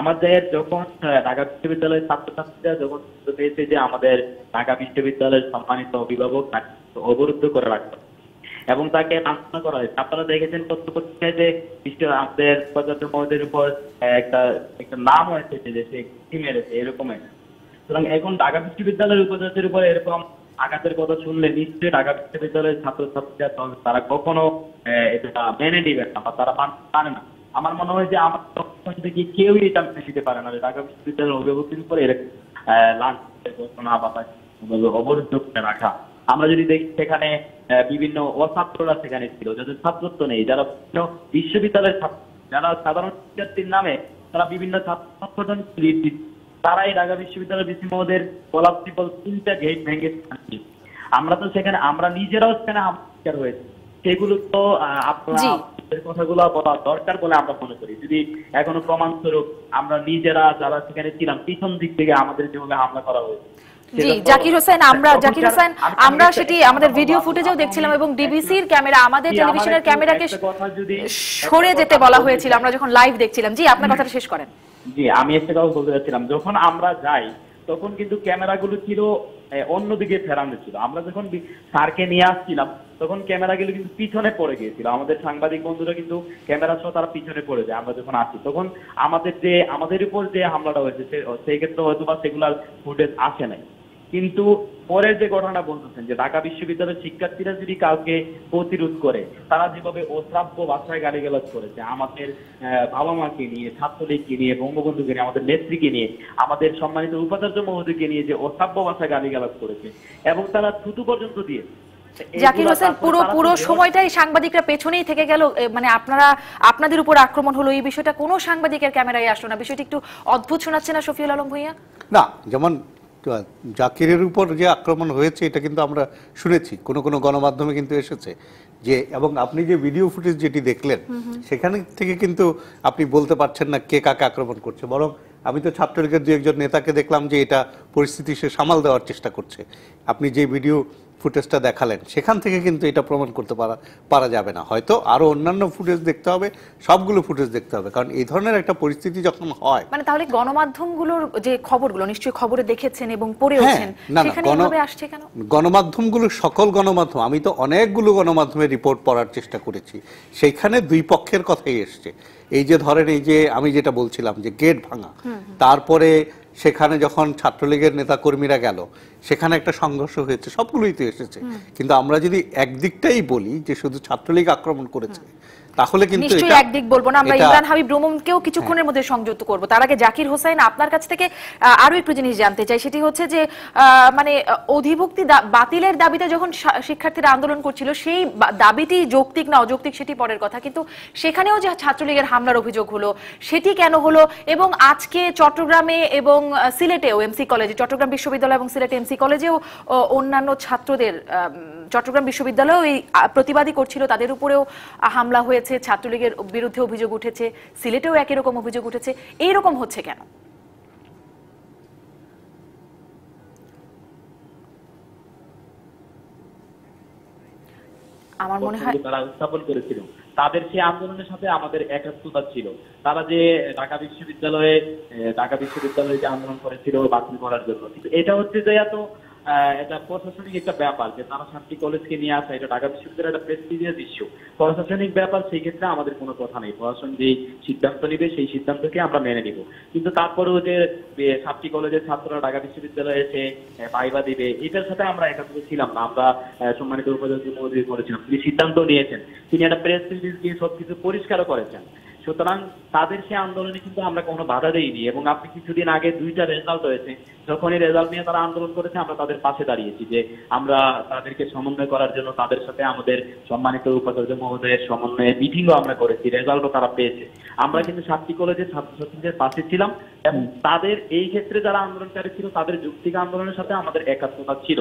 আমাদের যখন ঢাকা বিশ্ববিদ্যালয়ের ছাত্রছাত্রীরা যখন পেয়েছে যে আমাদের ঢাকা বিশ্ববিদ্যালয়ের সম্মানিত অভিভাবক অবরুদ্ধ করে রাখতো এবং তাকে লাঞ্ছনা করা হয়েছে আপনারা দেখেছেন পত্রপত্রিকায় যে আমাদের প্রজাতন্ত্র মহোদয়ের উপর একটা একটা নাম হয়েছে যে সে মেরেছে এরকম সুতরাং এখন ঢাকা বিশ্ববিদ্যালয়ের উপজাতির উপর এরকম আঘাতের কথা শুনলে নিশ্চয়ই ঢাকা বিশ্ববিদ্যালয়ের ছাত্র ছাত্রছাত্রীরা তারা কখনো এটা মেনে নেবে না বা তারা পারে না আমার মনে হয় যে আমার তখন থেকে কেউই এটা মেনে নিতে পারে না যে ঢাকা বিশ্ববিদ্যালয়ের অভিভূতির উপরে এরকম ঘোষণা বা অবরুদ্ধ করে রাখা আমরা যদি দেখি সেখানে বিভিন্ন অছাত্ররা সেখানে ছিল যাদের ছাত্রত্ব নেই যারা বিভিন্ন বিশ্ববিদ্যালয়ের ছাত্র যারা সাধারণ শিক্ষার্থীর নামে তারা বিভিন্ন ছাত্র সংগঠন তারাই ঢাকা বিশ্ববিদ্যালয়ের বিসি মহোদয়ের কলাপসিবল তিনটা গেট ভেঙে আমরা তো সেখানে আমরা নিজেরাও সেখানে শিকার হয়েছি সেগুলো তো আপনার কথাগুলো বলা দরকার বলে আমরা মনে করি যদি এখনো প্রমাণ স্বরূপ আমরা নিজেরা যারা সেখানে ছিলাম পিছন দিক থেকে আমাদের যেভাবে হামলা করা হয়েছে জি জাকির হোসেন আমরা জাকির হোসেন আমরা সেটি আমাদের ভিডিও ফুটেজেও দেখছিলাম এবং ডিবিসির ক্যামেরা আমাদের টেলিভিশনের ক্যামেরাকে সরে যেতে বলা হয়েছিল আমরা যখন লাইভ দেখছিলাম জি আপনার কথাটা শেষ করেন জি আমি একটা কথা বলতে চাচ্ছিলাম যখন আমরা যাই তখন কিন্তু ক্যামেরাগুলো ছিল অন্যদিকে ফেরানো ছিল আমরা যখন স্যারকে নিয়ে আসছিলাম তখন ক্যামেরাগুলো কিন্তু পিছনে পড়ে গিয়েছিল আমাদের সাংবাদিক বন্ধুরা কিন্তু ক্যামেরা সহ তারা পিছনে পড়ে যায় আমরা যখন আসি তখন আমাদের যে আমাদের উপর যে হামলাটা হয়েছে সেই ক্ষেত্রে হয়তো বা সেগুলার ফুটেজ আসে নাই কিন্তু পরের যে ঘটনাটা বলতেছেন যে ঢাকা বিশ্ববিদ্যালয়ের শিক্ষার্থীরা যদি কাউকে প্রতিরোধ করে তারা যেভাবে অশ্রাব্য বাসায় গাড়ি গালিগালাজ করেছে আমাদের বাবা মাকে নিয়ে ছাত্রলীগকে নিয়ে বঙ্গবন্ধুকে নিয়ে আমাদের নেত্রীকে নিয়ে আমাদের সম্মানিত উপাচার্য মহোদয়কে নিয়ে যে অশ্রাব্য বাসায় গালিগালাজ করেছে এবং তারা থুতু পর্যন্ত দিয়ে জাকির হোসেন পুরো পুরো সময়টাই সাংবাদিকরা পেছনেই থেকে গেল মানে আপনারা আপনাদের উপর আক্রমণ হলো এই বিষয়টা কোনো সাংবাদিকের ক্যামেরায় আসলো না বিষয়টি একটু অদ্ভুত শোনাচ্ছে না শফিউল আলম ভুইয়া না যেমন জাকিরের উপর যে আক্রমণ হয়েছে এটা কিন্তু আমরা শুনেছি কোনো কোনো গণমাধ্যমে কিন্তু এসেছে যে এবং আপনি যে ভিডিও ফুটেজ যেটি দেখলেন সেখানে থেকে কিন্তু আপনি বলতে পারছেন না কে কাকে আক্রমণ করছে বরং আমি তো ছাত্রলীগের দু একজন নেতাকে দেখলাম যে এটা পরিস্থিতি সে সামাল দেওয়ার চেষ্টা করছে আপনি যে ভিডিও ফুটেজটা দেখালেন সেখান থেকে কিন্তু এটা প্রমাণ করতে পারা পারা যাবে না হয়তো আরো অন্যান্য ফুটেজ দেখতে হবে সবগুলো ফুটেজ দেখতে হবে কারণ এই ধরনের একটা পরিস্থিতি যখন হয় মানে তাহলে গণমাধ্যমগুলোর যে খবরগুলো নিশ্চয়ই খবরে দেখেছেন এবং পড়েওছেন হ্যাঁ, সেখানে এইভাবে আসছে কেন গণমাধ্যমগুলো সকল গণমাধ্যম আমি তো অনেকগুলো গণমাধ্যমের রিপোর্ট পড়ার চেষ্টা করেছি সেইখানে দুই পক্ষের কথাই এসছে এই যে ধরেন এই যে আমি যেটা বলছিলাম যে গেট ভাঙা তারপরে সেখানে যখন ছাত্রলীগের নেতাকর্মীরা গেল সেখানে একটা সংঘর্ষ হয়েছে সবগুলোই তো এসেছে কিন্তু আমরা যদি একদিকটাই বলি যে শুধু ছাত্রলীগ আক্রমণ করেছে তাহলে কিন্তু এটা একদিক বলবো না আমরা ইমরান হাবিব রোমনকেও হ্যাঁ। কিছুক্ষণের মধ্যে সংযুক্ত করব তার আগে জাকির হোসেন আপনার কাছ থেকে আরো একটু জিনিস জানতে চাই সেটি হচ্ছে যে মানে অধিভুক্তি বাতিলের দাবিতে যখন শিক্ষার্থীরা আন্দোলন করছিল সেই দাবিটি যৌক্তিক না অযৌক্তিক সেটি পরের কথা কিন্তু সেখানেও যে ছাত্রলীগের হামলার অভিযোগ হলো সেটি কেন হলো এবং আজকে চট্টগ্রামে এবং সিলেটেও এমসি কলেজে চট্টগ্রাম বিশ্ববিদ্যালয় এবং সিলেট এমসি কলেজেও অন্যান্য ছাত্রদের চট্টগ্রাম বিশ্ববিদ্যালয়ে ওই প্রতিবাদী করছিল তাদের উপরেও হামলা হয়েছে ছাত্রলীগের বিরুদ্ধে অভিযোগ উঠেছে সিলেটেও একই রকম অভিযোগ উঠেছে এইরকম হচ্ছে কেন আমার মনে হয় তারা উত্থাপন করেছিল তাদের সেই আন্দোলনের সাথে আমাদের একাত্মতা ছিল তারা যে ঢাকা বিশ্ববিদ্যালয়ে ঢাকা বিশ্ববিদ্যালয়ে যে আন্দোলন করেছিল বাতিল করার জন্য কিন্তু এটা হচ্ছে যে এত এটা প্রশাসনিক একটা ব্যাপার যে তারা শান্তি কলেজকে নিয়ে আসা এটা ঢাকা বিশ্ববিদ্যালয়ের একটা প্রেস্টিজিয়াস ইস্যু প্রশাসনিক ব্যাপার সেই ক্ষেত্রে আমাদের কোনো কথা নেই প্রশাসন যেই সিদ্ধান্ত নিবে সেই সিদ্ধান্তকে আমরা মেনে নিব কিন্তু তারপরেও যে সাতটি কলেজের ছাত্ররা ঢাকা বিশ্ববিদ্যালয়ে এসে পাইবা দিবে এটার সাথে আমরা একত্রে ছিলাম না আমরা সম্মানিত উপাচার্য মহোদয় করেছিলাম তিনি সিদ্ধান্ত নিয়েছেন তিনি একটা প্রেস রিলিজ দিয়ে সবকিছু পরিষ্কারও করেছেন সুতরাং তাদের সে আন্দোলনে কিন্তু আমরা কোনো বাধা দেইনি এবং আপনি কিছুদিন আগে দুইটা রেজাল্ট হয়েছে যখনই রেজাল্ট নিয়ে তারা আন্দোলন করেছে আমরা তাদের পাশে দাঁড়িয়েছি যে আমরা তাদেরকে সমন্বয় করার জন্য তাদের সাথে আমাদের সম্মানিত উপাচার্য মহোদয়ের সমন্বয়ে মিটিংও আমরা করেছি রেজাল্টও তারা পেয়েছে আমরা কিন্তু সাতটি কলেজের ছাত্রছাত্রীদের পাশে ছিলাম এবং তাদের এই ক্ষেত্রে যারা আন্দোলনকারী ছিল তাদের যুক্তিক আন্দোলনের সাথে আমাদের একাত্মতা ছিল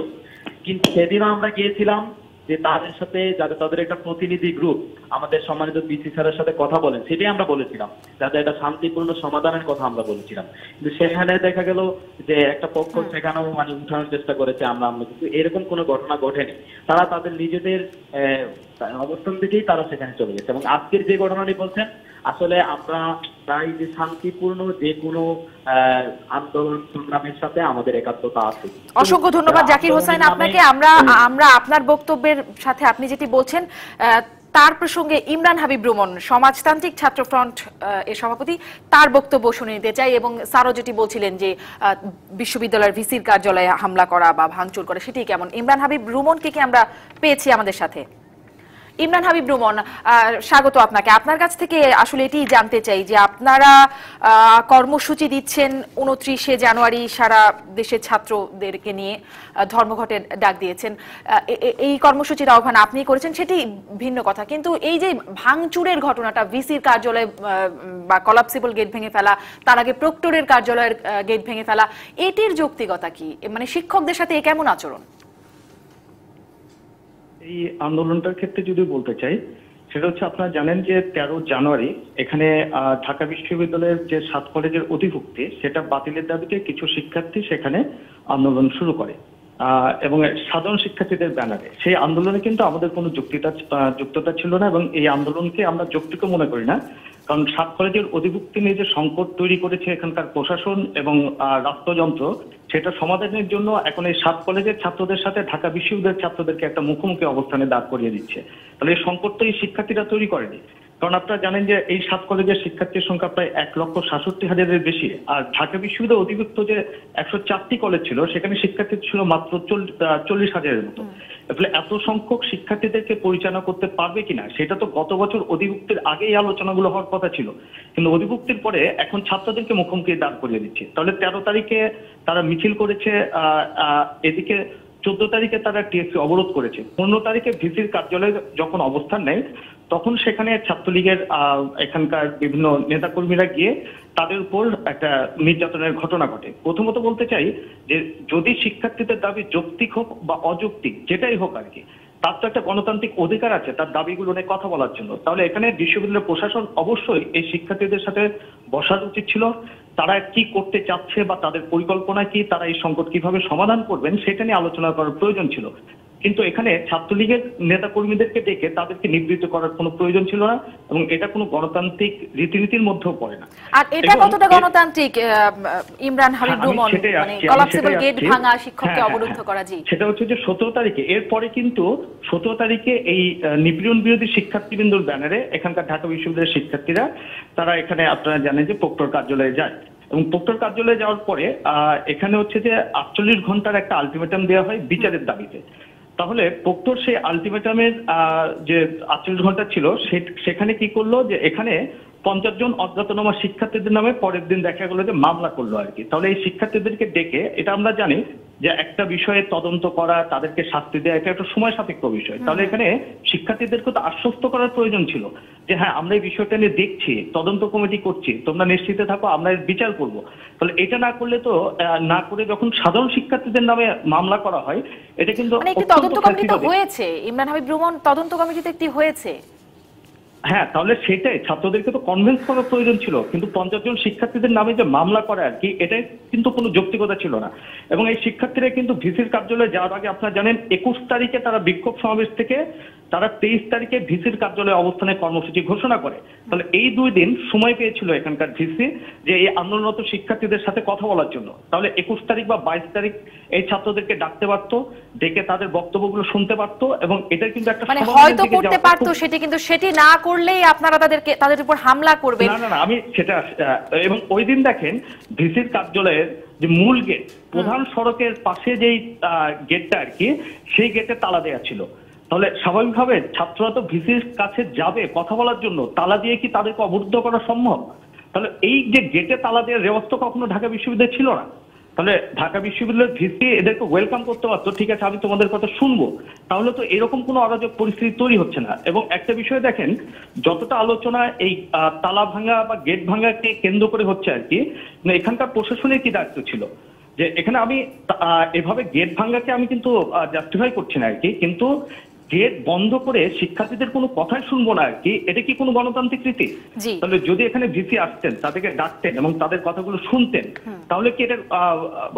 কিন্তু সেদিনও আমরা গিয়েছিলাম যে তাদের সাথে যাতে তাদের একটা প্রতিনিধি গ্রুপ আমাদের সম্মানিত বিসি স্যারের সাথে কথা বলেন সেটাই আমরা বলেছিলাম যাতে একটা শান্তিপূর্ণ সমাধানের কথা আমরা বলেছিলাম কিন্তু সেখানে দেখা গেল যে একটা পক্ষ হ্যাঁ। সেখানেও মানে উঠানোর চেষ্টা করেছে আমরা আমরা কিন্তু এরকম কোনো ঘটনা ঘটেনি তারা তাদের নিজেদের অবস্থান থেকেই তারা সেখানে চলে গেছে এবং আজকের যে ঘটনাটি বলছেন আসলে আমরা প্রায় যে শান্তিপূর্ণ যে কোনো আন্দোলন সংগ্রামের সাথে আমাদের একাত্মতা আছে অসংখ্য ধন্যবাদ জাকির হোসেন আপনাকে আমরা আমরা আপনার বক্তব্যের সাথে আপনি যেটি বলছেন তার প্রসঙ্গে ইমরান হাবিব রুমন সমাজতান্ত্রিক ছাত্র ফ্রন্ট এর সভাপতি তার বক্তব্য শুনে নিতে চাই এবং স্যারও যেটি বলছিলেন যে বিশ্ববিদ্যালয়ের ভিসির কার্যালয়ে হামলা করা বা ভাঙচুর করা সেটি কেমন ইমরান হাবিব রুমনকে কি আমরা পেয়েছি আমাদের সাথে ইমরান হাবিব রুমন স্বাগত আপনাকে আপনার কাছ থেকে আসলে এটি জানতে চাই যে আপনারা কর্মসূচি দিচ্ছেন উনত্রিশে জানুয়ারি সারা দেশের ছাত্রদেরকে নিয়ে ধর্মঘটের ডাক দিয়েছেন এই কর্মসূচির আহ্বান আপনি করেছেন সেটি ভিন্ন কথা কিন্তু এই যে ভাঙচুরের ঘটনাটা ভিসির কার্যালয়ে বা কলাপসিবল গেট ভেঙে ফেলা তার আগে প্রক্টরের কার্যালয়ের গেট ভেঙে ফেলা এটির যৌক্তিকতা কি মানে শিক্ষকদের সাথে এ কেমন আচরণ এই আন্দোলনটার ক্ষেত্রে যদি বলতে চাই সেটা হচ্ছে আপনারা জানেন যে তেরো জানুয়ারি এখানে ঢাকা বিশ্ববিদ্যালয়ের যে সাত কলেজের অধিভুক্তি সেটা বাতিলের দাবিতে কিছু শিক্ষার্থী সেখানে আন্দোলন শুরু করে এবং সাধারণ শিক্ষার্থীদের ব্যানারে সেই আন্দোলনে কিন্তু আমাদের কোনো যুক্তিতা যুক্ততা ছিল না এবং এই আন্দোলনকে আমরা যৌক্তিক মনে করি না কারণ সাত কলেজের অধিভুক্তি নিয়ে যে সংকট তৈরি করেছে এখানকার প্রশাসন এবং রাষ্ট্রযন্ত্র সেটা সমাধানের জন্য এখন এই সাত কলেজের ছাত্রদের সাথে ঢাকা বিশ্ববিদ্যালয়ের ছাত্রদেরকে একটা মুখোমুখি অবস্থানে দাঁড় করিয়ে দিচ্ছে তাহলে এই সংকট তো এই শিক্ষার্থীরা তৈরি করেনি কারণ আপনারা জানেন যে এই সাত কলেজের শিক্ষার্থীর সংখ্যা প্রায় এক লক্ষ সাতষট্টি হাজারের বেশি আর ঢাকা বিশ্ববিদ্যালয় অধিভুক্ত যে একশো চারটি কলেজ ছিল সেখানে শিক্ষার্থী ছিল মাত্র চল্লিশ হাজারের মতো ফলে এত সংখ্যক শিক্ষার্থীদেরকে পরিচালনা করতে পারবে কিনা সেটা তো গত বছর অধিভুক্তির আগেই আলোচনাগুলো হওয়ার কথা ছিল কিন্তু অধিভুক্তির পরে এখন ছাত্রদেরকে মুখোমুখি দাঁড় করিয়ে দিচ্ছে তাহলে তেরো তারিখে তারা মিছিল করেছে এদিকে চোদ্দ তারিখে তারা টিএসসি অবরোধ করেছে পনেরো তারিখে ভিসির কার্যালয়ে যখন অবস্থান নেয় তখন সেখানে ছাত্রলীগের এখানকার বিভিন্ন নেতাকর্মীরা গিয়ে তাদের উপর একটা নির্যাতনের ঘটনা ঘটে প্রথমত বলতে চাই যে যদি শিক্ষার্থীদের দাবি যৌক্তিক হোক বা অযৌক্তিক যেটাই হোক আর কি তার তো একটা গণতান্ত্রিক অধিকার আছে তার দাবিগুলো নিয়ে কথা বলার জন্য তাহলে এখানে বিশ্ববিদ্যালয় প্রশাসন অবশ্যই এই শিক্ষার্থীদের সাথে বসার উচিত ছিল তারা কি করতে চাচ্ছে বা তাদের পরিকল্পনা কি তারা এই সংকট কিভাবে সমাধান করবেন সেটা নিয়ে আলোচনা করার প্রয়োজন ছিল কিন্তু এখানে ছাত্রলীগের কর্মীদেরকে ডেকে তাদেরকে নিবৃত্ত করার কোনো প্রয়োজন ছিল না এবং এটা কোনো গণতান্ত্রিক রীতিনীতির মধ্যেও পড়ে না আর এটা কতটা গণতান্ত্রিক ইমরান হাবিব রুমন মানে কলাপসিবল গেট ভাঙা শিক্ষককে হ্যাঁ, হ্যাঁ, অবরুদ্ধ হ্যাঁ। করা জি সেটা হচ্ছে যে 17 তারিখে এরপরে কিন্তু 17 তারিখে এই নিপীড়ন বিরোধী শিক্ষার্থীবৃন্দর ব্যানারে এখানকার ঢাকা বিশ্ববিদ্যালয়ের শিক্ষার্থীরা তারা এখানে আপনারা জানেন যে প্রক্টর কার্যালয়ে যায় এবং প্রক্টর কার্যালয়ে যাওয়ার পরে এখানে হচ্ছে যে আটচল্লিশ ঘন্টার একটা আলটিমেটাম দেওয়া হয় বিচারের দাবিতে তাহলে পোক্তর সেই আলটিমেটামের যে আটচল্লিশ ঘন্টা ছিল সেখানে কি করলো যে এখানে পঞ্চাশ জন অজ্ঞাতনামা শিক্ষার্থীদের নামে পরের দিন দেখা গেলো যে মামলা করলো আর কি তাহলে এই শিক্ষার্থীদেরকে ডেকে এটা আমরা জানি যে একটা বিষয়ে তদন্ত করা তাদেরকে শাস্তি দেওয়া এটা একটা সময় সাপেক্ষ বিষয় তাহলে এখানে শিক্ষার্থীদেরকে তো আশ্বস্ত করার প্রয়োজন ছিল যে হ্যাঁ আমরা এই বিষয়টা নিয়ে দেখছি তদন্ত কমিটি করছি তোমরা নিশ্চিত থাকো আমরা এর বিচার করব তাহলে এটা না করলে তো না করে যখন সাধারণ শিক্ষার্থীদের নামে মামলা করা হয় এটা কিন্তু মানে তদন্ত কমিটি হয়েছে ইমরান হাবিব ভ্রমণ তদন্ত কমিটিতে একটি হয়েছে হ্যাঁ তাহলে সেটাই ছাত্রদেরকে তো কনভিন্স করার প্রয়োজন ছিল কিন্তু পঞ্চাশ জন শিক্ষার্থীদের নামে যে মামলা করে আর কি এটাই কিন্তু কোনো যৌক্তিকতা ছিল না এবং এই শিক্ষার্থীরা কিন্তু ভিসির কার্যালয়ে যাওয়ার আগে আপনারা জানেন একুশ তারিখে তারা বিক্ষোভ সমাবেশ থেকে তারা তেইশ তারিখে ভিসির কার্যালয়ে অবস্থানের কর্মসূচি ঘোষণা করে তাহলে এই দুই দিন সময় পেয়েছিল এখানকার ভিসি যে এই আন্দোলনরত শিক্ষার্থীদের সাথে কথা বলার জন্য তাহলে একুশ তারিখ বা বাইশ তারিখ এই ছাত্রদেরকে ডাকতে পারতো ডেকে তাদের বক্তব্যগুলো শুনতে পারতো এবং এটা কিন্তু একটা মানে হয়তো করতে পারতো সেটি কিন্তু সেটি না করলেই আপনারা তাদেরকে তাদের উপর হামলা করবেন না না না আমি সেটা এবং ওই দিন দেখেন ভিসির কার্যালয়ের যে মূল গেট প্রধান সড়কের পাশে যেই গেটটা আর কি সেই গেটে তালা দেওয়া ছিল তাহলে স্বাভাবিকভাবে ছাত্ররা তো ভিসির কাছে যাবে কথা বলার জন্য তালা দিয়ে কি তাদেরকে অবরুদ্ধ করা সম্ভব তাহলে এই যে গেটে তালা দেওয়ার ব্যবস্থা কখনো ঢাকা বিশ্ববিদ্যালয় ছিল না তাহলে ঢাকা বিশ্ববিদ্যালয়ের ভিসি এদেরকে ওয়েলকাম করতে পারতো ঠিক আছে আমি তোমাদের কথা শুনবো তাহলে তো এরকম কোনো অরাজক পরিস্থিতি তৈরি হচ্ছে না এবং একটা বিষয় দেখেন যতটা আলোচনা এই তালা ভাঙা বা গেট ভাঙাকে কেন্দ্র করে হচ্ছে আর কি মানে এখানকার প্রশাসনের কি দায়িত্ব ছিল যে এখানে আমি এভাবে গেট ভাঙ্গাকে আমি কিন্তু জাস্টিফাই করছি না আর কি কিন্তু গেট বন্ধ করে শিক্ষার্থীদের কোনো কথাই শুনবো না কি এটা কি কোনো গণতান্ত্রিক রীতি তাহলে যদি এখানে ভিসি আসতেন তাদেরকে ডাকতেন এবং তাদের কথাগুলো শুনতেন তাহলে কি এটার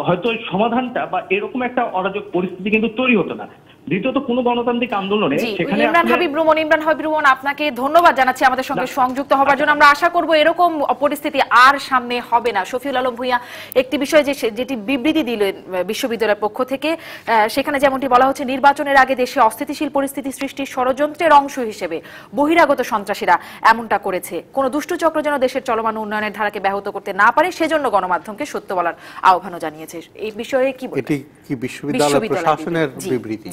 হয়তো সমাধানটা বা এরকম একটা অরাজক পরিস্থিতি কিন্তু তৈরি হতো না দ্বিতীয়ত গণতান্ত্রিক আন্দোলনে সেখানে ইমরান হাবিব রুমন ইমরান হাবিব রুমন আপনাকে ধন্যবাদ জানাচ্ছি আমাদের সঙ্গে সংযুক্ত জন্য আমরা আশা করব এরকম পরিস্থিতি আর সামনে হবে না শফিউল আলম একটি বিষয় যে যেটি বিবৃতি বিশ্ববিদ্যালয়ের পক্ষ থেকে সেখানে যেমনটি বলা হচ্ছে নির্বাচনের আগে দেশে অস্থিতিশীল পরিস্থিতি সৃষ্টির ষড়যন্ত্রের অংশ হিসেবে বহিরাগত সন্ত্রাসীরা এমনটা করেছে দুষ্ট দুষ্টচক্র যেন দেশের চলমান উন্নয়নের ধারাকে ব্যাহত করতে না পারে সেজন্য গণমাধ্যমকে সত্য বলার আহ্বানও জানিয়েছে এই বিষয়ে কি কি বিশ্ববিদ্যালয় প্রশাসনের বিবৃতি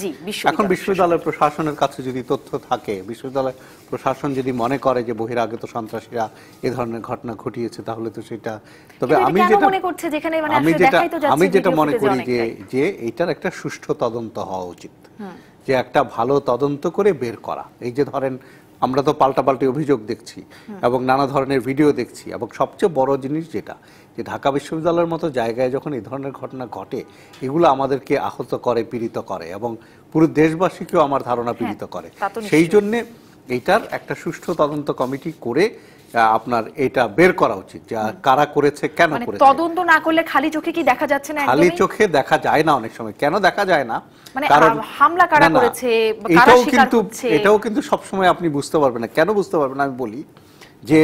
এখন বিশ্ববিদ্যালয় প্রশাসনের কাছে যদি তথ্য থাকে বিশ্ববিদ্যালয় প্রশাসন যদি মনে করে যে বহিরাগত সন্ত্রাসীরা এ ধরনের ঘটনা ঘটিয়েছে তাহলে তো সেটা তবে আমি যেটা মনে করছে যেখানে মানে আমি যেটা আমি যেটা মনে করি যে যে এটার একটা সুষ্ঠু তদন্ত হওয়া উচিত যে একটা ভালো তদন্ত করে বের করা এই যে ধরেন আমরা তো পাল্টা পাল্টি অভিযোগ দেখছি এবং নানা ধরনের ভিডিও দেখছি এবং সবচেয়ে বড় জিনিস যেটা যে ঢাকা বিশ্ববিদ্যালয়ের মতো জায়গায় যখন এই ধরনের ঘটনা ঘটে এগুলো আমাদেরকে আহত করে পীড়িত করে এবং পুরো দেশবাসীকেও আমার ধারণা হ্যাঁ, পীড়িত করে সেই জন্য এইটার একটা সুষ্ঠু তদন্ত কমিটি করে আপনার এটা বের করা উচিত যা কারা করেছে কেন মানে করেছে তদন্ত না করলে খালি চোখে কি দেখা যাচ্ছে না খালি চোখে দেখা যায় না অনেক সময় কেন দেখা যায় না মানে কারণ হামলা কারা করেছে এটাও কিন্তু এটাও কিন্তু সবসময় আপনি বুঝতে পারবেন না কেন বুঝতে পারবেন আমি বলি যে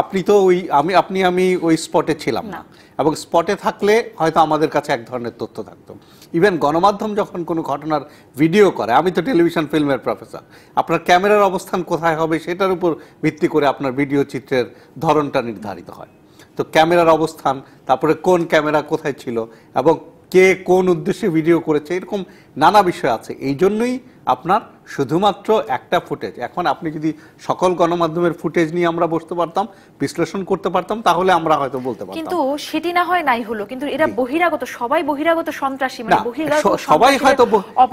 আপনি তো ওই আমি আপনি আমি ওই স্পটে ছিলাম না এবং স্পটে থাকলে হয়তো আমাদের কাছে এক ধরনের তথ্য থাকতো ইভেন গণমাধ্যম যখন কোনো ঘটনার ভিডিও করে আমি তো টেলিভিশন ফিল্মের প্রফেসর আপনার ক্যামেরার অবস্থান কোথায় হবে সেটার উপর ভিত্তি করে আপনার ভিডিও চিত্রের ধরনটা নির্ধারিত হয় তো ক্যামেরার অবস্থান তারপরে কোন ক্যামেরা কোথায় ছিল এবং কে কোন উদ্দেশ্যে ভিডিও করেছে এরকম নানা বিষয় আছে এই জন্যই আপনার শুধুমাত্র একটা ফুটেজ এখন আপনি যদি সকল গণমাধ্যমের ফুটেজ নিয়ে আমরা বসতে পারতাম বিশ্লেষণ করতে পারতাম তাহলে আমরা হয়তো বলতে পারতাম কিন্তু সেটি না হয় নাই হলো কিন্তু এরা বহিরাগত সবাই বহিরাগত সন্ত্রাসী মানে বহিরাগত সবাই হয়তো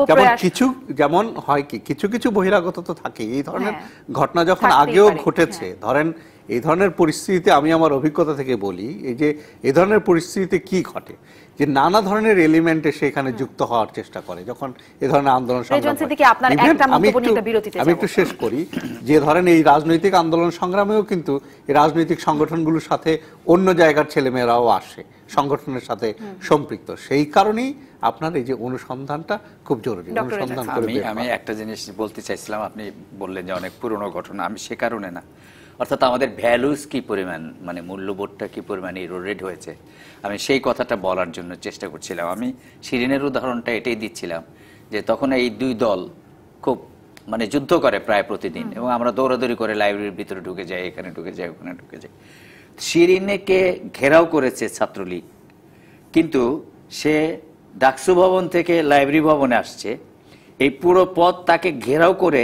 যেমন কিছু যেমন হয় কি কিছু কিছু বহিরাগত তো থাকে এই ধরনের হ্যাঁ। ঘটনা যখন আগেও ঘটেছে হ্যাঁ। ধরেন এই ধরনের পরিস্থিতিতে আমি আমার অভিজ্ঞতা থেকে বলি এই যে এই ধরনের পরিস্থিতিতে কি ঘটে যে নানা ধরনের এলিমেন্টে সেখানে যুক্ত হওয়ার চেষ্টা করে যখন এ ধরনের আন্দোলন আমি একটু শেষ করি যে ধরেন এই রাজনৈতিক আন্দোলন সংগ্রামেও কিন্তু রাজনৈতিক সংগঠনগুলোর সাথে অন্য জায়গার ছেলেমেয়েরাও আসে সংগঠনের সাথে সম্পৃক্ত সেই কারণেই আপনার এই যে অনুসন্ধানটা খুব জরুরি অনুসন্ধান আমি আমি একটা জিনিস বলতে চাইছিলাম আপনি বললেন যে অনেক পুরনো ঘটনা আমি সে কারণে না অর্থাৎ আমাদের ভ্যালুস কি পরিমাণ মানে মূল্যবোধটা কি পরিমাণ ইরোরেড হয়েছে আমি সেই কথাটা বলার জন্য চেষ্টা করছিলাম আমি শিরিনের উদাহরণটা এটাই দিচ্ছিলাম যে তখন এই দুই দল খুব মানে যুদ্ধ করে প্রায় প্রতিদিন এবং আমরা দৌড়াদৌড়ি করে লাইব্রেরির ভিতরে ঢুকে যাই এখানে ঢুকে যাই ওখানে ঢুকে যাই শিরিনেকে ঘেরাও করেছে ছাত্রলীগ কিন্তু সে ডাকসু ভবন থেকে লাইব্রেরি ভবনে আসছে এই পুরো পথ তাকে ঘেরাও করে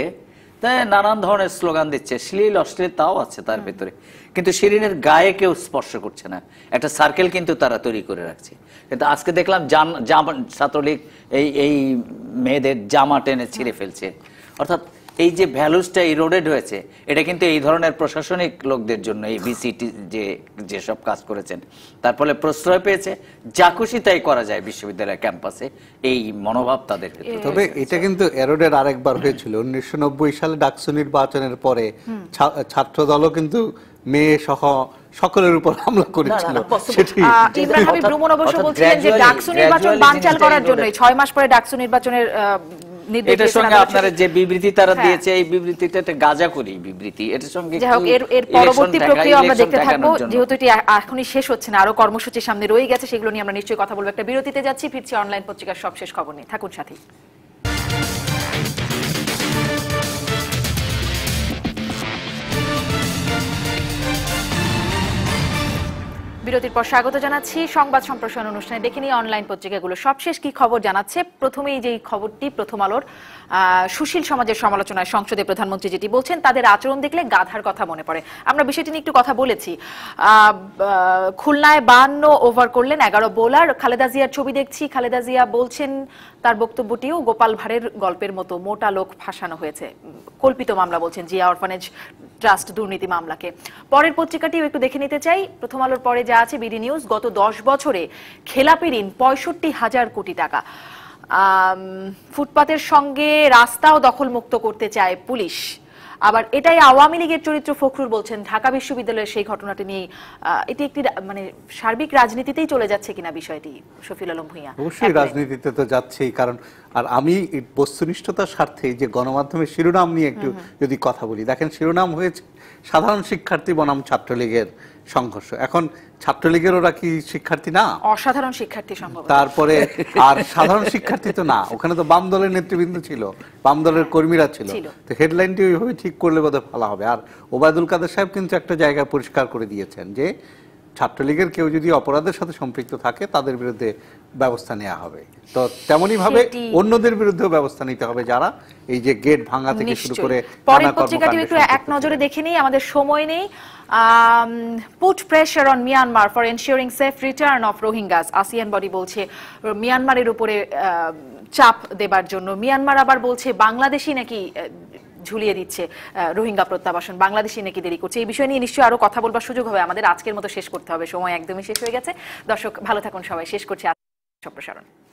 তাই নানান ধরনের স্লোগান দিচ্ছে শ্লীল অশ্লীল তাও আছে তার ভিতরে কিন্তু শিরিনের গায়ে কেউ স্পর্শ করছে না একটা সার্কেল কিন্তু তারা তৈরি করে রাখছে কিন্তু আজকে দেখলাম জাম ছাত্রলীগ এই এই মেয়েদের জামা টেনে ছিঁড়ে হ্যাঁ। ফেলছে অর্থাৎ এই যে ভ্যালুসটা ইরোডেড হয়েছে এটা কিন্তু এই ধরনের প্রশাসনিক লোকদের জন্য এই বিসিটি যে যেসব কাজ করেছেন তার ফলে প্রশ্রয় পেয়েছে যা খুশি তাই করা যায় বিশ্ববিদ্যালয়ের ক্যাম্পাসে এই মনোভাব তাদের তবে এটা কিন্তু এরোডের আরেকবার হয়েছিল উনিশশো নব্বই সালে ডাকসু নির্বাচনের পরে ছাত্র দলও কিন্তু মেয়ে সহ সকলের উপর হামলা করেছিল ইমরান হাবিব রুমন অবশ্য বলছিলেন যে ডাকসু নির্বাচন বানচাল করার জন্য ছয় মাস পরে ডাকসু নির্বাচনের এটার সঙ্গে আপনারা যে বিবৃতি তারা হ্যাঁ। দিয়েছে এই বিবৃতিটা একটা গাজা করি বিবৃতি এটার সঙ্গে এর এর পরবর্তী প্রক্রিয়া আমরা দেখতে থাকবো যেহেতু এটি এখনই শেষ হচ্ছে না আরো কর্মসূচি সামনে রয়ে গেছে সেগুলো নিয়ে আমরা নিশ্চয়ই কথা বলবো একটা বিরতিতে যাচ্ছি ফিরছি অনলাইন পত্রিকার সবশেষ খবর নিয়ে থাকুন সাথী বিরতির পর স্বাগত জানাচ্ছি সংবাদ সম্প্রসারণ অনুষ্ঠানে দেখে নিই অনলাইন পত্রিকাগুলো সবশেষ কি খবর জানাচ্ছে প্রথমেই যেই খবরটি প্রথম আলোর সুশীল সমাজের সমালোচনায় সংসদে প্রধানমন্ত্রী যেটি বলছেন তাদের আচরণ দেখলে গাধার কথা মনে পড়ে আমরা বিষয়টি নিয়ে একটু কথা বলেছি খুলনায় বান্ন ওভার করলেন এগারো বোলার খালেদা জিয়ার ছবি দেখছি খালেদা জিয়া বলছেন তার বক্তব্যটিও গোপাল ভাড়ের গল্পের মতো মোটা লোক ফাঁসানো হয়েছে কল্পিত মামলা বলছেন জিয়া অরফানেজ ট্রাস্ট দুর্নীতি মামলাকে পরের পত্রিকাটিও একটু দেখে নিতে চাই প্রথম আলোর পরে যা আছে বিডি নিউজ গত দশ বছরে খেলাপি ঋণ পঁয়ষট্টি হাজার কোটি টাকা ফুটপাতের সঙ্গে রাস্তাও দখলমুক্ত করতে চায় পুলিশ আবার এটাই আওয়ামী লীগের চরিত্র ফখরুল বলছেন ঢাকা বিশ্ববিদ্যালয়ের সেই ঘটনাটি নিয়ে এটি একটি মানে সার্বিক রাজনীতিতেই চলে যাচ্ছে কিনা বিষয়টি শফিল আলম ভূঁইয়া অবশ্যই রাজনীতিতে তো যাচ্ছেই কারণ আর আমি বস্তুনিষ্ঠতার স্বার্থে যে গণমাধ্যমের শিরোনাম নিয়ে একটু যদি কথা বলি দেখেন শিরোনাম হয়েছে সাধারণ শিক্ষার্থী বনাম ছাত্রলীগের সংঘর্ষ এখন ছাত্রলীগের ওরা কি শিক্ষার্থী না অসাধারণ শিক্ষার্থী সম্ভব তারপরে আর সাধারণ শিক্ষার্থী তো না ওখানে তো বাম দলের নেতৃবৃন্দ ছিল বাম দলের কর্মীরা ছিল তো হেডলাইনটি ওইভাবে ঠিক করলে বোধহয় ভালো হবে আর ওবায়দুল কাদের সাহেব কিন্তু একটা জায়গা পরিষ্কার করে দিয়েছেন যে ছাত্রলীগের কেউ যদি অপরাধের সাথে সম্পৃক্ত থাকে তাদের বিরুদ্ধে ব্যবস্থা নেওয়া হবে তো তেমনি ভাবে অন্যদের বিরুদ্ধেও ব্যবস্থা নিতে হবে যারা এই যে গেট ভাঙা থেকে শুরু করে পত্রিকাটি একটু এক নজরে দেখে নেই আমাদের সময় নেই um, put pressure on Myanmar for ensuring safe return of Rohingyas. ASEAN body বলছে মিয়ানমারের উপরে um, চাপ দেবার জন্য মিয়ানমার আবার বলছে বাংলাদেশি নাকি ঝুলিয়ে দিচ্ছে রোহিঙ্গা প্রত্যাবাসন বাংলাদেশি নাকি দেরি করছে এই বিষয় নিয়ে নিশ্চয়ই আরো কথা বলবার সুযোগ হবে আমাদের আজকের মতো শেষ করতে হবে সময় একদমই শেষ হয়ে গেছে দর্শক ভালো থাকুন সবাই শেষ করছি সম্প্রসারণ